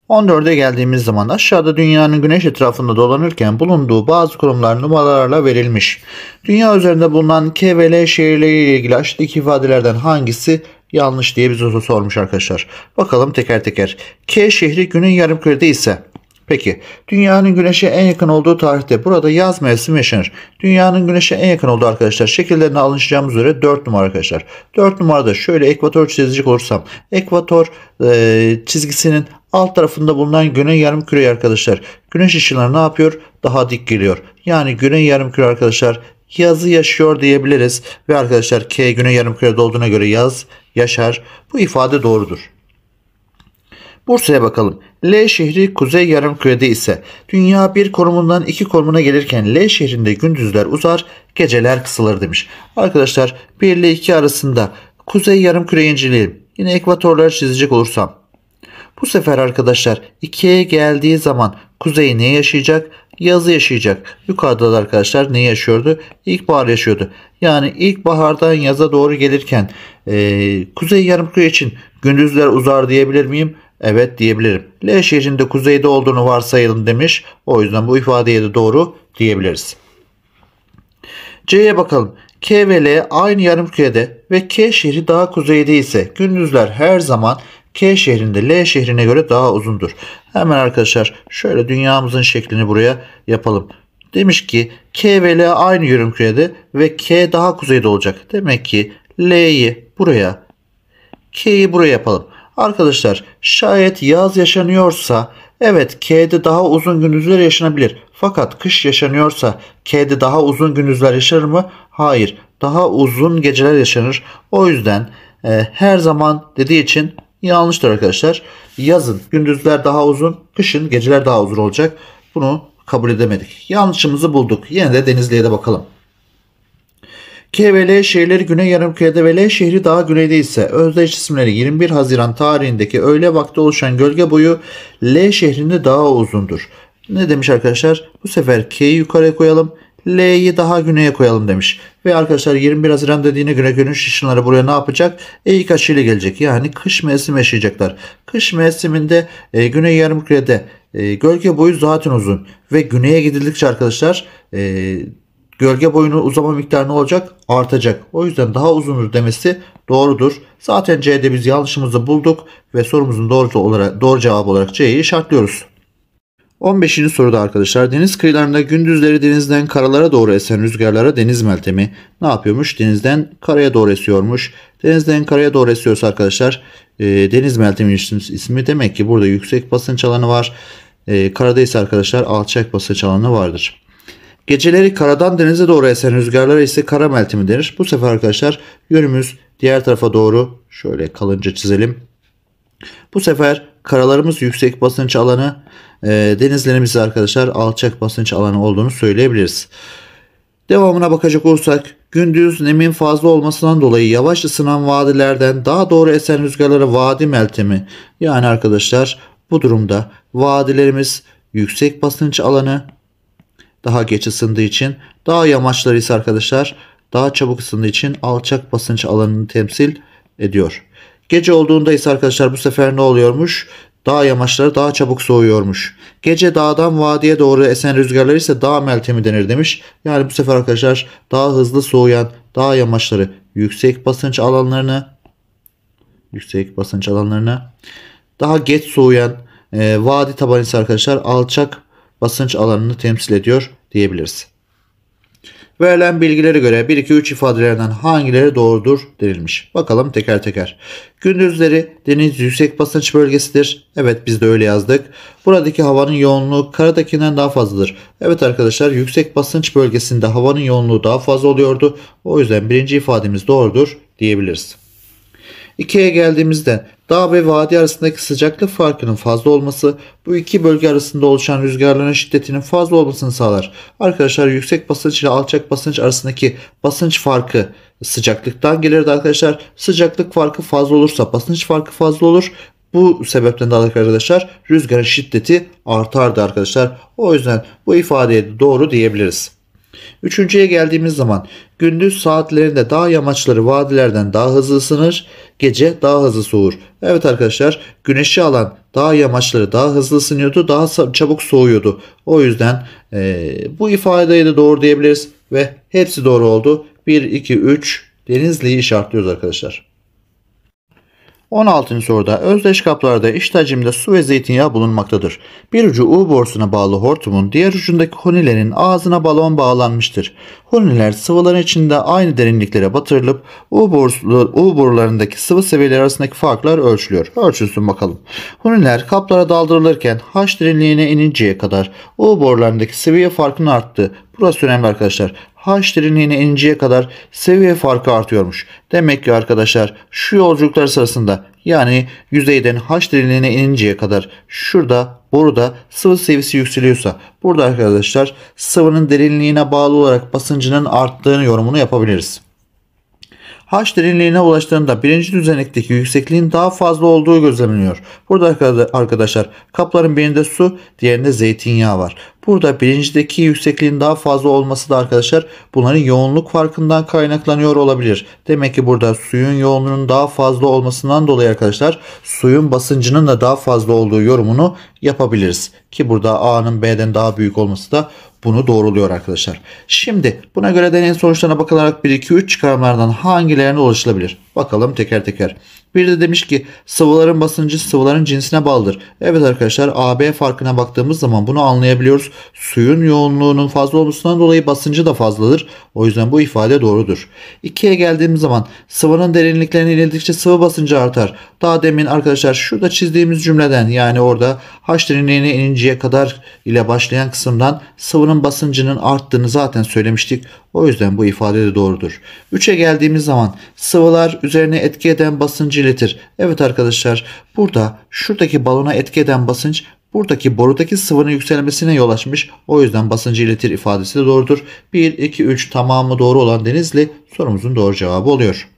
14'e geldiğimiz zaman aşağıda dünyanın güneş etrafında dolanırken bulunduğu bazı kurumlar numaralarla verilmiş. Dünya üzerinde bulunan K ve L şehirleriyle ilgili aşağıdaki ifadelerden hangisi Yanlış diye bize sormuş arkadaşlar. Bakalım teker teker. K şehri günün yarımkürede ise Peki dünyanın güneşe en yakın olduğu tarihte burada yaz mevsimi yaşanır. Dünyanın güneşe en yakın olduğu arkadaşlar şekillerini alışacağımız üzere 4 numara arkadaşlar. 4 numarada şöyle ekvator çizecek olursam ekvator e, çizgisinin alt tarafında bulunan güney yarım küre arkadaşlar. Güneş ışınları ne yapıyor? Daha dik geliyor. Yani güney yarım küre arkadaşlar yazı yaşıyor diyebiliriz. Ve arkadaşlar K günü kürede olduğuna göre yaz yaşar. Bu ifade doğrudur. Bursa'ya bakalım. L şehri kuzey yarım kürede ise dünya bir konumundan iki konumuna gelirken L şehrinde gündüzler uzar, geceler kısalır demiş. Arkadaşlar 1 ile 2 arasında kuzey yarım yarımküre inceleyelim. Yine ekvatorları çizecek olursam. Bu sefer arkadaşlar 2'ye geldiği zaman kuzey ne yaşayacak? yazı yaşayacak. Yukarıda da arkadaşlar ne yaşıyordu? İlkbahar yaşıyordu. Yani ilkbahardan yaza doğru gelirken e, kuzey yarımküre için gündüzler uzar diyebilir miyim? Evet diyebilirim. L şehrinin kuzeyde olduğunu varsayalım demiş. O yüzden bu ifadeye de doğru diyebiliriz. C'ye bakalım. K ve L aynı yarım kürede ve K şehri daha kuzeyde ise gündüzler her zaman K şehrinde L şehrine göre daha uzundur. Hemen arkadaşlar şöyle dünyamızın şeklini buraya yapalım. Demiş ki K ve L aynı yörünkürede ve K daha kuzeyde olacak. Demek ki L'yi buraya, K'yi buraya yapalım. Arkadaşlar şayet yaz yaşanıyorsa evet K'de daha uzun gündüzler yaşanabilir. Fakat kış yaşanıyorsa K'de daha uzun gündüzler yaşanır mı? Hayır. Daha uzun geceler yaşanır. O yüzden e, her zaman dediği için yanlıştır arkadaşlar. Yazın gündüzler daha uzun, kışın geceler daha uzun olacak. Bunu kabul edemedik. Yanlışımızı bulduk. Yine de Denizli'ye de bakalım. K ve L şehirleri Güney Yarımküre'de ve L şehri daha güneyde ise özdeş isimleri 21 Haziran tarihindeki öğle vakti oluşan gölge boyu L şehrinde daha uzundur. Ne demiş arkadaşlar? Bu sefer K'yi yukarıya koyalım. L'yi daha güneye koyalım demiş. Ve arkadaşlar 21 Haziran dediğine göre güneş ışınları buraya ne yapacak? Eğik açıyla gelecek. Yani kış mevsimi yaşayacaklar. Kış mevsiminde e, güney yarımkürede e, gölge boyu zaten uzun. Ve güneye gidildikçe arkadaşlar e, gölge boyunu uzama miktarı ne olacak? Artacak. O yüzden daha uzundur demesi doğrudur. Zaten C'de biz yanlışımızı bulduk ve sorumuzun doğrusu olarak, doğru cevabı olarak C'yi işaretliyoruz. 15. soruda arkadaşlar deniz kıyılarında gündüzleri denizden karalara doğru esen rüzgarlara deniz meltemi ne yapıyormuş? Denizden karaya doğru esiyormuş. Denizden karaya doğru esiyorsa arkadaşlar e, deniz meltemi ismi demek ki burada yüksek basınç alanı var. E, karada ise arkadaşlar alçak basınç alanı vardır. Geceleri karadan denize doğru esen rüzgarlara ise kara meltemi denir. Bu sefer arkadaşlar yönümüz diğer tarafa doğru şöyle kalınca çizelim. Bu sefer Karalarımız yüksek basınç alanı, e, denizlerimizde arkadaşlar alçak basınç alanı olduğunu söyleyebiliriz. Devamına bakacak olursak gündüz nemin fazla olmasından dolayı yavaş ısınan vadilerden daha doğru esen rüzgarlara vadi meltemi yani arkadaşlar bu durumda vadilerimiz yüksek basınç alanı daha geç ısındığı için dağ yamaçları ise arkadaşlar daha çabuk ısındığı için alçak basınç alanını temsil ediyor. Gece olduğunda ise arkadaşlar bu sefer ne oluyormuş? Dağ yamaçları daha çabuk soğuyormuş. Gece dağdan vadiye doğru esen rüzgarlar ise dağ meltemi denir demiş. Yani bu sefer arkadaşlar daha hızlı soğuyan dağ yamaçları yüksek basınç alanlarını, yüksek basınç alanlarına daha geç soğuyan e, vadi tabanı ise arkadaşlar alçak basınç alanını temsil ediyor diyebiliriz. Verilen bilgilere göre 1-2-3 ifadelerinden hangileri doğrudur denilmiş. Bakalım teker teker. Gündüzleri deniz yüksek basınç bölgesidir. Evet biz de öyle yazdık. Buradaki havanın yoğunluğu karadakinden daha fazladır. Evet arkadaşlar yüksek basınç bölgesinde havanın yoğunluğu daha fazla oluyordu. O yüzden birinci ifademiz doğrudur diyebiliriz. 2'ye geldiğimizde dağ ve vadi arasındaki sıcaklık farkının fazla olması bu iki bölge arasında oluşan rüzgarların şiddetinin fazla olmasını sağlar. Arkadaşlar yüksek basınç ile alçak basınç arasındaki basınç farkı sıcaklıktan gelirdi arkadaşlar. Sıcaklık farkı fazla olursa basınç farkı fazla olur. Bu sebepten de arkadaşlar rüzgarın şiddeti artardı arkadaşlar. O yüzden bu ifadeye doğru diyebiliriz. Üçüncüye geldiğimiz zaman gündüz saatlerinde dağ yamaçları vadilerden daha hızlı ısınır, gece daha hızlı soğur. Evet arkadaşlar güneşi alan dağ yamaçları daha hızlı ısınıyordu, daha çabuk soğuyordu. O yüzden e, bu ifadeyi de doğru diyebiliriz ve hepsi doğru oldu. 1, 2, 3 Denizli'yi işaretliyoruz arkadaşlar. 16. soruda özdeş kaplarda eşit hacimde su ve zeytinyağı bulunmaktadır. Bir ucu U borusuna bağlı hortumun diğer ucundaki hunilerin ağzına balon bağlanmıştır. Huniler sıvıların içinde aynı derinliklere batırılıp U, borusu, U borularındaki sıvı seviyeleri arasındaki farklar ölçülüyor. Ölçülsün bakalım. Huniler kaplara daldırılırken H derinliğine ininceye kadar U borularındaki seviye farkını arttı. Burası önemli arkadaşlar. H derinliğine ininceye kadar seviye farkı artıyormuş. Demek ki arkadaşlar şu yolculuklar sırasında yani yüzeyden H derinliğine ininceye kadar şurada boruda sıvı seviyesi yükseliyorsa burada arkadaşlar sıvının derinliğine bağlı olarak basıncının arttığını yorumunu yapabiliriz. H derinliğine ulaştığında birinci düzenekteki yüksekliğin daha fazla olduğu gözlemleniyor. Burada arkadaşlar kapların birinde su diğerinde zeytinyağı var. Burada birincideki yüksekliğin daha fazla olması da arkadaşlar bunların yoğunluk farkından kaynaklanıyor olabilir. Demek ki burada suyun yoğunluğunun daha fazla olmasından dolayı arkadaşlar suyun basıncının da daha fazla olduğu yorumunu yapabiliriz. Ki burada A'nın B'den daha büyük olması da bunu doğruluyor arkadaşlar. Şimdi buna göre deney sonuçlarına bakılarak 1, 2, 3 çıkarımlardan hangilerine ulaşılabilir? Bakalım teker teker. Bir de demiş ki sıvıların basıncı sıvıların cinsine bağlıdır. Evet arkadaşlar AB farkına baktığımız zaman bunu anlayabiliyoruz. Suyun yoğunluğunun fazla olmasından dolayı basıncı da fazladır. O yüzden bu ifade doğrudur. 2'ye geldiğimiz zaman sıvının derinliklerine inildikçe sıvı basıncı artar. Daha demin arkadaşlar şurada çizdiğimiz cümleden yani orada H derinliğine ininceye kadar ile başlayan kısımdan sıvının basıncının arttığını zaten söylemiştik. O yüzden bu ifade de doğrudur. 3'e geldiğimiz zaman sıvılar üzerine etki eden basıncı iletir. Evet arkadaşlar burada şuradaki balona etki eden basınç Buradaki borudaki sıvının yükselmesine yol açmış. O yüzden basıncı iletir ifadesi de doğrudur. 1, 2, 3 tamamı doğru olan Denizli sorumuzun doğru cevabı oluyor.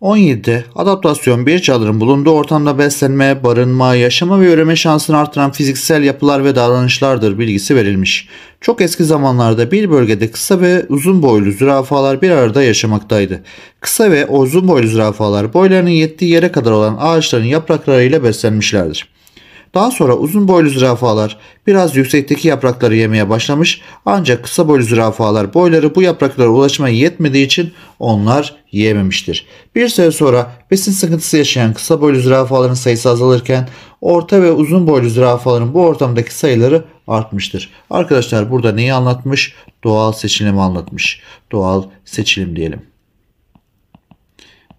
17. adaptasyon bir çadırın bulunduğu ortamda beslenme, barınma, yaşama ve üreme şansını artıran fiziksel yapılar ve davranışlardır bilgisi verilmiş. Çok eski zamanlarda bir bölgede kısa ve uzun boylu zürafalar bir arada yaşamaktaydı. Kısa ve uzun boylu zürafalar boylarının yettiği yere kadar olan ağaçların yapraklarıyla beslenmişlerdir. Daha sonra uzun boylu zürafalar biraz yüksekteki yaprakları yemeye başlamış ancak kısa boylu zürafalar boyları bu yapraklara ulaşmaya yetmediği için onlar yiyememiştir. Bir süre sonra besin sıkıntısı yaşayan kısa boylu zürafaların sayısı azalırken orta ve uzun boylu zürafaların bu ortamdaki sayıları artmıştır. Arkadaşlar burada neyi anlatmış? Doğal seçilimi anlatmış. Doğal seçilim diyelim.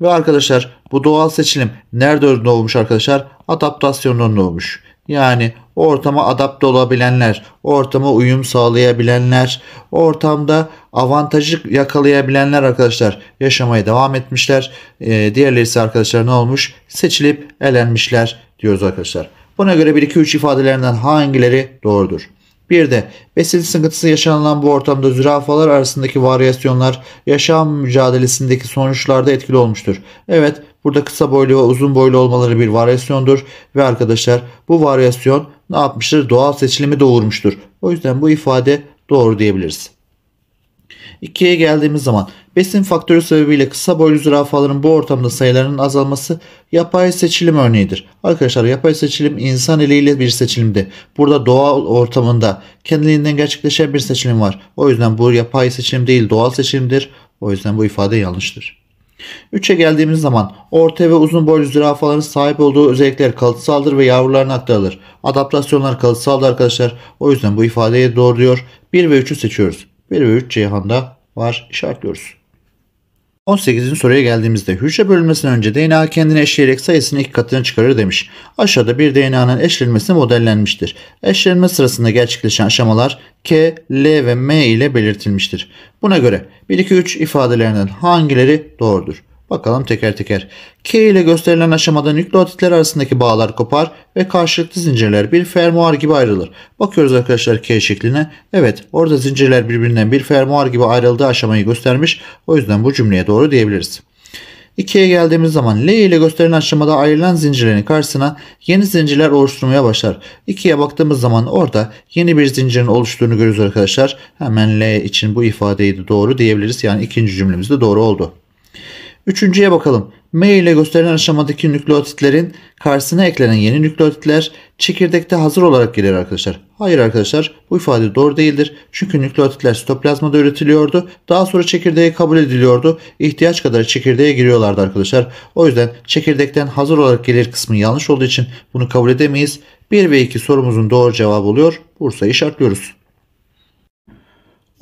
Ve arkadaşlar bu doğal seçilim nerede olmuş arkadaşlar? Adaptasyondan olmuş. Yani ortama adapte olabilenler, ortama uyum sağlayabilenler, ortamda avantajı yakalayabilenler arkadaşlar yaşamaya devam etmişler. Ee, diğerleri ise arkadaşlar ne olmuş? Seçilip elenmişler diyoruz arkadaşlar. Buna göre 1-2-3 ifadelerinden hangileri doğrudur? Bir de besin sıkıntısı yaşanılan bu ortamda zürafalar arasındaki varyasyonlar yaşam mücadelesindeki sonuçlarda etkili olmuştur. Evet burada kısa boylu ve uzun boylu olmaları bir varyasyondur ve arkadaşlar bu varyasyon ne yapmıştır? Doğal seçilimi doğurmuştur. O yüzden bu ifade doğru diyebiliriz. 2'ye geldiğimiz zaman besin faktörü sebebiyle kısa boylu zürafaların bu ortamda sayılarının azalması yapay seçilim örneğidir. Arkadaşlar yapay seçilim insan eliyle bir seçilimdi. Burada doğal ortamında kendiliğinden gerçekleşen bir seçilim var. O yüzden bu yapay seçilim değil doğal seçilimdir. O yüzden bu ifade yanlıştır. 3'e geldiğimiz zaman orta ve uzun boylu zürafaların sahip olduğu özellikler kalıtsaldır ve yavrularına aktarılır. Adaptasyonlar kalıtsaldır arkadaşlar. O yüzden bu ifadeye doğru diyor. 1 ve 3'ü seçiyoruz. 1 ve 3 Ceyhan'da var işaretliyoruz. 18. soruya geldiğimizde hücre bölünmesinden önce DNA kendini eşleyerek sayısını iki katına çıkarır demiş. Aşağıda bir DNA'nın eşlenmesi modellenmiştir. Eşlenme sırasında gerçekleşen aşamalar K, L ve M ile belirtilmiştir. Buna göre 1, 2, 3 ifadelerinden hangileri doğrudur? Bakalım teker teker. K ile gösterilen aşamada nükleotitler arasındaki bağlar kopar ve karşılıklı zincirler bir fermuar gibi ayrılır. Bakıyoruz arkadaşlar K şekline. Evet orada zincirler birbirinden bir fermuar gibi ayrıldığı aşamayı göstermiş. O yüzden bu cümleye doğru diyebiliriz. 2'ye geldiğimiz zaman L ile gösterilen aşamada ayrılan zincirlerin karşısına yeni zincirler oluşturmaya başlar. 2'ye baktığımız zaman orada yeni bir zincirin oluştuğunu görüyoruz arkadaşlar. Hemen L için bu ifadeyi de doğru diyebiliriz. Yani ikinci cümlemiz de doğru oldu. Üçüncüye bakalım. M ile gösterilen aşamadaki nükleotitlerin karşısına eklenen yeni nükleotitler çekirdekte hazır olarak gelir arkadaşlar. Hayır arkadaşlar bu ifade doğru değildir. Çünkü nükleotitler sitoplazmada üretiliyordu. Daha sonra çekirdeğe kabul ediliyordu. İhtiyaç kadar çekirdeğe giriyorlardı arkadaşlar. O yüzden çekirdekten hazır olarak gelir kısmı yanlış olduğu için bunu kabul edemeyiz. 1 ve 2 sorumuzun doğru cevabı oluyor. Bursa'yı işaretliyoruz.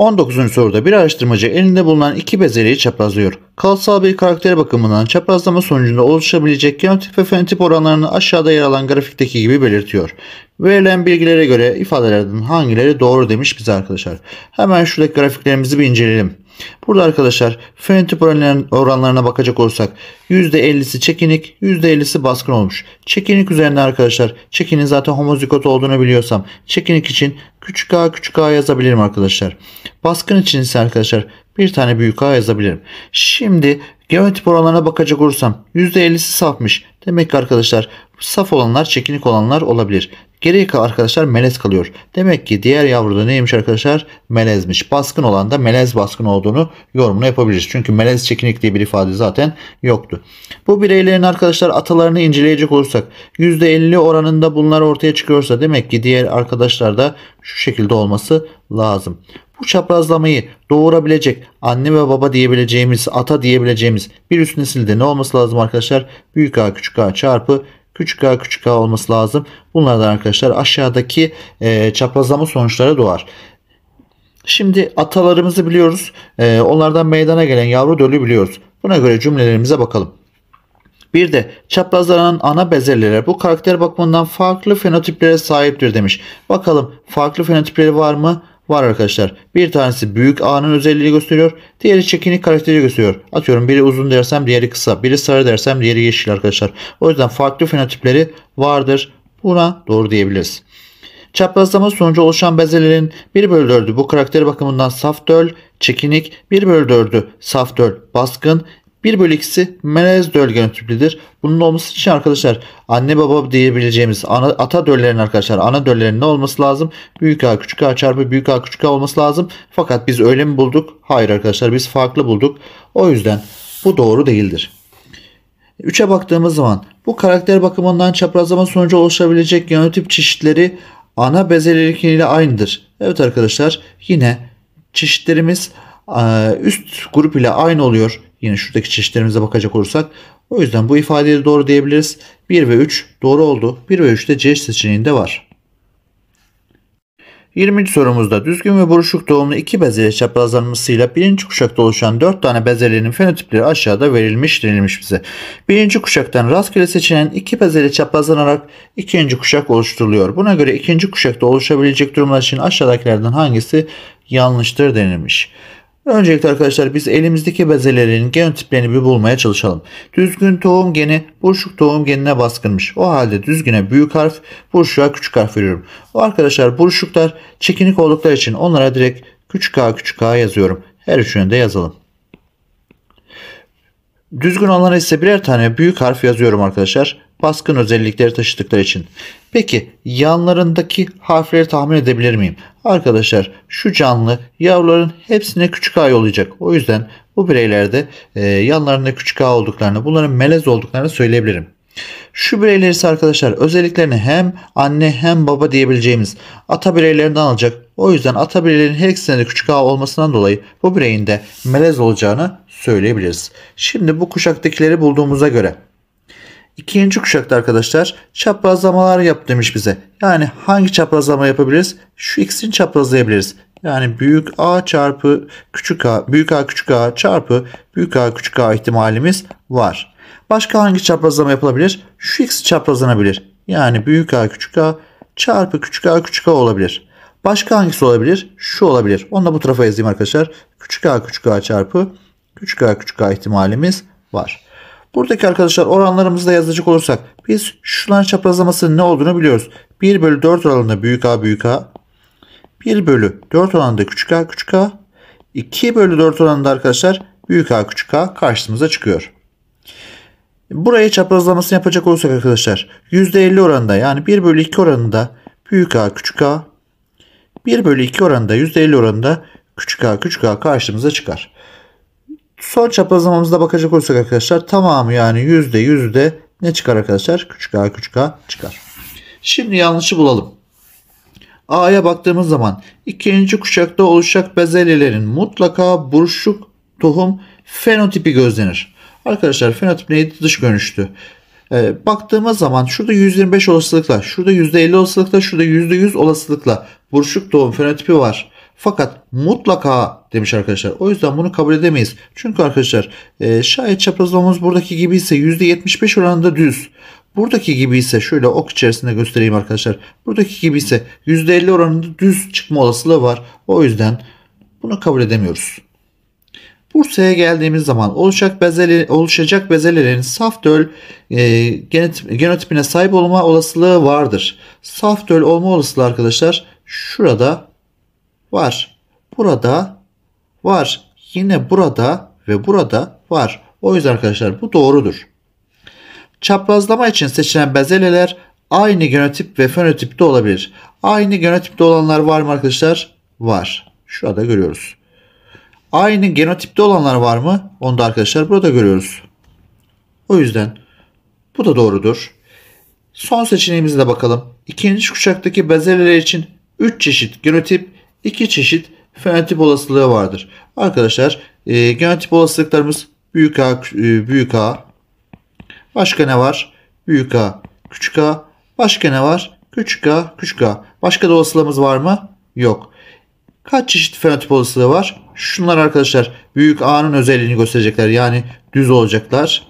19. soruda bir araştırmacı elinde bulunan iki bezeliği çaprazlıyor. Kalıtsal bir karakter bakımından çaprazlama sonucunda oluşabilecek genotip ve fenotip oranlarını aşağıda yer alan grafikteki gibi belirtiyor. Verilen bilgilere göre ifadelerden hangileri doğru demiş bize arkadaşlar. Hemen şuradaki grafiklerimizi bir inceleyelim. Burada arkadaşlar fenotip oranlarına bakacak olursak %50'si çekinik %50'si baskın olmuş. Çekinik üzerinde arkadaşlar çekinin zaten homozigot olduğunu biliyorsam çekinik için küçük a küçük a yazabilirim arkadaşlar. Baskın için ise arkadaşlar bir tane büyük a yazabilirim. Şimdi geometrik oranlarına bakacak olursam %50'si safmış. Demek ki arkadaşlar saf olanlar çekinik olanlar olabilir. Geriye arkadaşlar melez kalıyor. Demek ki diğer yavru da neymiş arkadaşlar? Melezmiş. Baskın olan da melez baskın olduğunu yorumunu yapabiliriz. Çünkü melez çekinik diye bir ifade zaten yoktu. Bu bireylerin arkadaşlar atalarını inceleyecek olursak %50 oranında bunlar ortaya çıkıyorsa demek ki diğer arkadaşlar da şu şekilde olması lazım. Bu çaprazlamayı doğurabilecek anne ve baba diyebileceğimiz, ata diyebileceğimiz bir üst nesilde ne olması lazım arkadaşlar? Büyük A küçük A çarpı Küçük a küçük a olması lazım. Bunlardan arkadaşlar aşağıdaki e, çaprazlama sonuçları doğar. Şimdi atalarımızı biliyoruz. E, onlardan meydana gelen yavru dölü biliyoruz. Buna göre cümlelerimize bakalım. Bir de çaprazlanan ana bezelyeler bu karakter bakımından farklı fenotiplere sahiptir demiş. Bakalım farklı fenotipleri var mı? var arkadaşlar. Bir tanesi büyük A'nın özelliğini gösteriyor. Diğeri çekinik karakteri gösteriyor. Atıyorum biri uzun dersem diğeri kısa. Biri sarı dersem diğeri yeşil arkadaşlar. O yüzden farklı fenotipleri vardır. Buna doğru diyebiliriz. Çaprazlama sonucu oluşan bezelerin 1 bölü 4'ü bu karakter bakımından saf döl, çekinik, 1 bölü 4'ü saf döl, baskın, 1 bölü x'i melez döl genotiplidir. Bunun olması için arkadaşlar anne baba diyebileceğimiz ana, ata döllerin arkadaşlar ana döllerin ne olması lazım? Büyük A küçük A çarpı büyük A küçük A olması lazım. Fakat biz öyle mi bulduk? Hayır arkadaşlar biz farklı bulduk. O yüzden bu doğru değildir. 3'e baktığımız zaman bu karakter bakımından çaprazlama sonucu oluşabilecek genotip çeşitleri ana bezelilik ile aynıdır. Evet arkadaşlar yine çeşitlerimiz üst grup ile aynı oluyor. Yine şuradaki çeşitlerimize bakacak olursak. O yüzden bu ifadeyi de doğru diyebiliriz. 1 ve 3 doğru oldu. 1 ve 3 de C seçeneğinde var. 20. sorumuzda düzgün ve buruşuk doğumlu iki bezeli çaprazlanmasıyla birinci kuşakta oluşan 4 tane bezelinin fenotipleri aşağıda verilmiş denilmiş bize. Birinci kuşaktan rastgele seçilen iki bezeli çaprazlanarak ikinci kuşak oluşturuluyor. Buna göre ikinci kuşakta oluşabilecek durumlar için aşağıdakilerden hangisi yanlıştır denilmiş. Öncelikle arkadaşlar biz elimizdeki bezelerin gen tiplerini bir bulmaya çalışalım. Düzgün tohum geni buruşuk tohum genine baskınmış. O halde düzgüne büyük harf, buruşuğa küçük harf veriyorum. O arkadaşlar buruşuklar çekinik oldukları için onlara direkt küçük a küçük a yazıyorum. Her üçünü de yazalım. Düzgün olanlara ise birer tane büyük harf yazıyorum arkadaşlar. Baskın özellikleri taşıdıkları için. Peki yanlarındaki harfleri tahmin edebilir miyim? Arkadaşlar şu canlı yavruların hepsine küçük ay olacak. O yüzden bu bireylerde e, yanlarında küçük A olduklarını, bunların melez olduklarını söyleyebilirim. Şu bireyler ise arkadaşlar özelliklerini hem anne hem baba diyebileceğimiz ata bireylerinden alacak. O yüzden ata bireylerin her ikisinde de küçük A olmasından dolayı bu bireyin de melez olacağını söyleyebiliriz. Şimdi bu kuşaktakileri bulduğumuza göre İkinci kuşakta arkadaşlar çaprazlamalar yap demiş bize. Yani hangi çaprazlama yapabiliriz? Şu x'in çaprazlayabiliriz. Yani büyük A çarpı küçük A, büyük A küçük A çarpı büyük A küçük A ihtimalimiz var. Başka hangi çaprazlama yapılabilir? Şu x çaprazlanabilir. Yani büyük A küçük A çarpı küçük A küçük A olabilir. Başka hangisi olabilir? Şu olabilir. Onu da bu tarafa yazayım arkadaşlar. Küçük A küçük A çarpı küçük A küçük A ihtimalimiz var. Buradaki arkadaşlar oranlarımızda yazacak olursak biz şunların çaprazlamasının ne olduğunu biliyoruz. 1 bölü 4 oranında büyük A büyük A. 1 bölü 4 oranında küçük A küçük A. 2 bölü 4 oranında arkadaşlar büyük A küçük A karşımıza çıkıyor. Buraya çaprazlamasını yapacak olursak arkadaşlar %50 oranında yani 1 bölü 2 oranında büyük A küçük A 1 bölü 2 oranında %50 oranında küçük A küçük A karşımıza çıkar. Sol çaprazlamamızda bakacak olursak arkadaşlar tamamı yani yüzde yüzde ne çıkar arkadaşlar? Küçük a küçük a çıkar. Şimdi yanlışı bulalım. A'ya baktığımız zaman ikinci kuşakta oluşacak bezelyelerin mutlaka buruşuk tohum fenotipi gözlenir. Arkadaşlar fenotip neydi? Dış görünüştü. E, baktığımız zaman şurada 125 olasılıkla, şurada %50 olasılıkla, şurada %100 olasılıkla buruşuk tohum fenotipi var. Fakat mutlaka demiş arkadaşlar. O yüzden bunu kabul edemeyiz. Çünkü arkadaşlar e, şayet çaprazlamamız buradaki gibi ise %75 oranında düz. Buradaki gibi ise şöyle ok içerisinde göstereyim arkadaşlar. Buradaki gibi ise %50 oranında düz çıkma olasılığı var. O yüzden bunu kabul edemiyoruz. Bursa'ya geldiğimiz zaman oluşacak, bezeleri, oluşacak bezelerin saf döl e, genotip, genotipine sahip olma olasılığı vardır. Saf döl olma olasılığı arkadaşlar şurada var. Burada var. Yine burada ve burada var. O yüzden arkadaşlar bu doğrudur. Çaprazlama için seçilen bezeleler aynı genotip ve fenotipte olabilir. Aynı genotipte olanlar var mı arkadaşlar? Var. Şurada görüyoruz. Aynı genotipte olanlar var mı? Onu da arkadaşlar burada görüyoruz. O yüzden bu da doğrudur. Son seçeneğimize de bakalım. İkinci kuşaktaki bezeler için 3 çeşit genotip iki çeşit fenotip olasılığı vardır. Arkadaşlar e, genotip olasılıklarımız büyük A, e, büyük A. Başka ne var? Büyük A, küçük A. Başka ne var? Küçük A, küçük A. Başka da olasılığımız var mı? Yok. Kaç çeşit fenotip olasılığı var? Şunlar arkadaşlar büyük A'nın özelliğini gösterecekler. Yani düz olacaklar.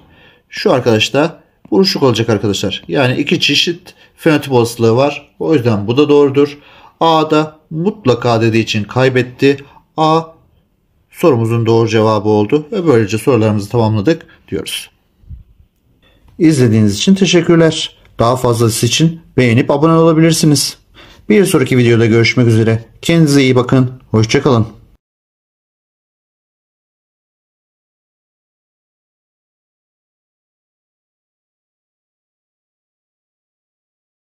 Şu arkadaş da buruşuk olacak arkadaşlar. Yani iki çeşit fenotip olasılığı var. O yüzden bu da doğrudur. A'da mutlaka dediği için kaybetti. A sorumuzun doğru cevabı oldu ve böylece sorularımızı tamamladık diyoruz. İzlediğiniz için teşekkürler. Daha fazlası için beğenip abone olabilirsiniz. Bir sonraki videoda görüşmek üzere. Kendinize iyi bakın. Hoşçakalın.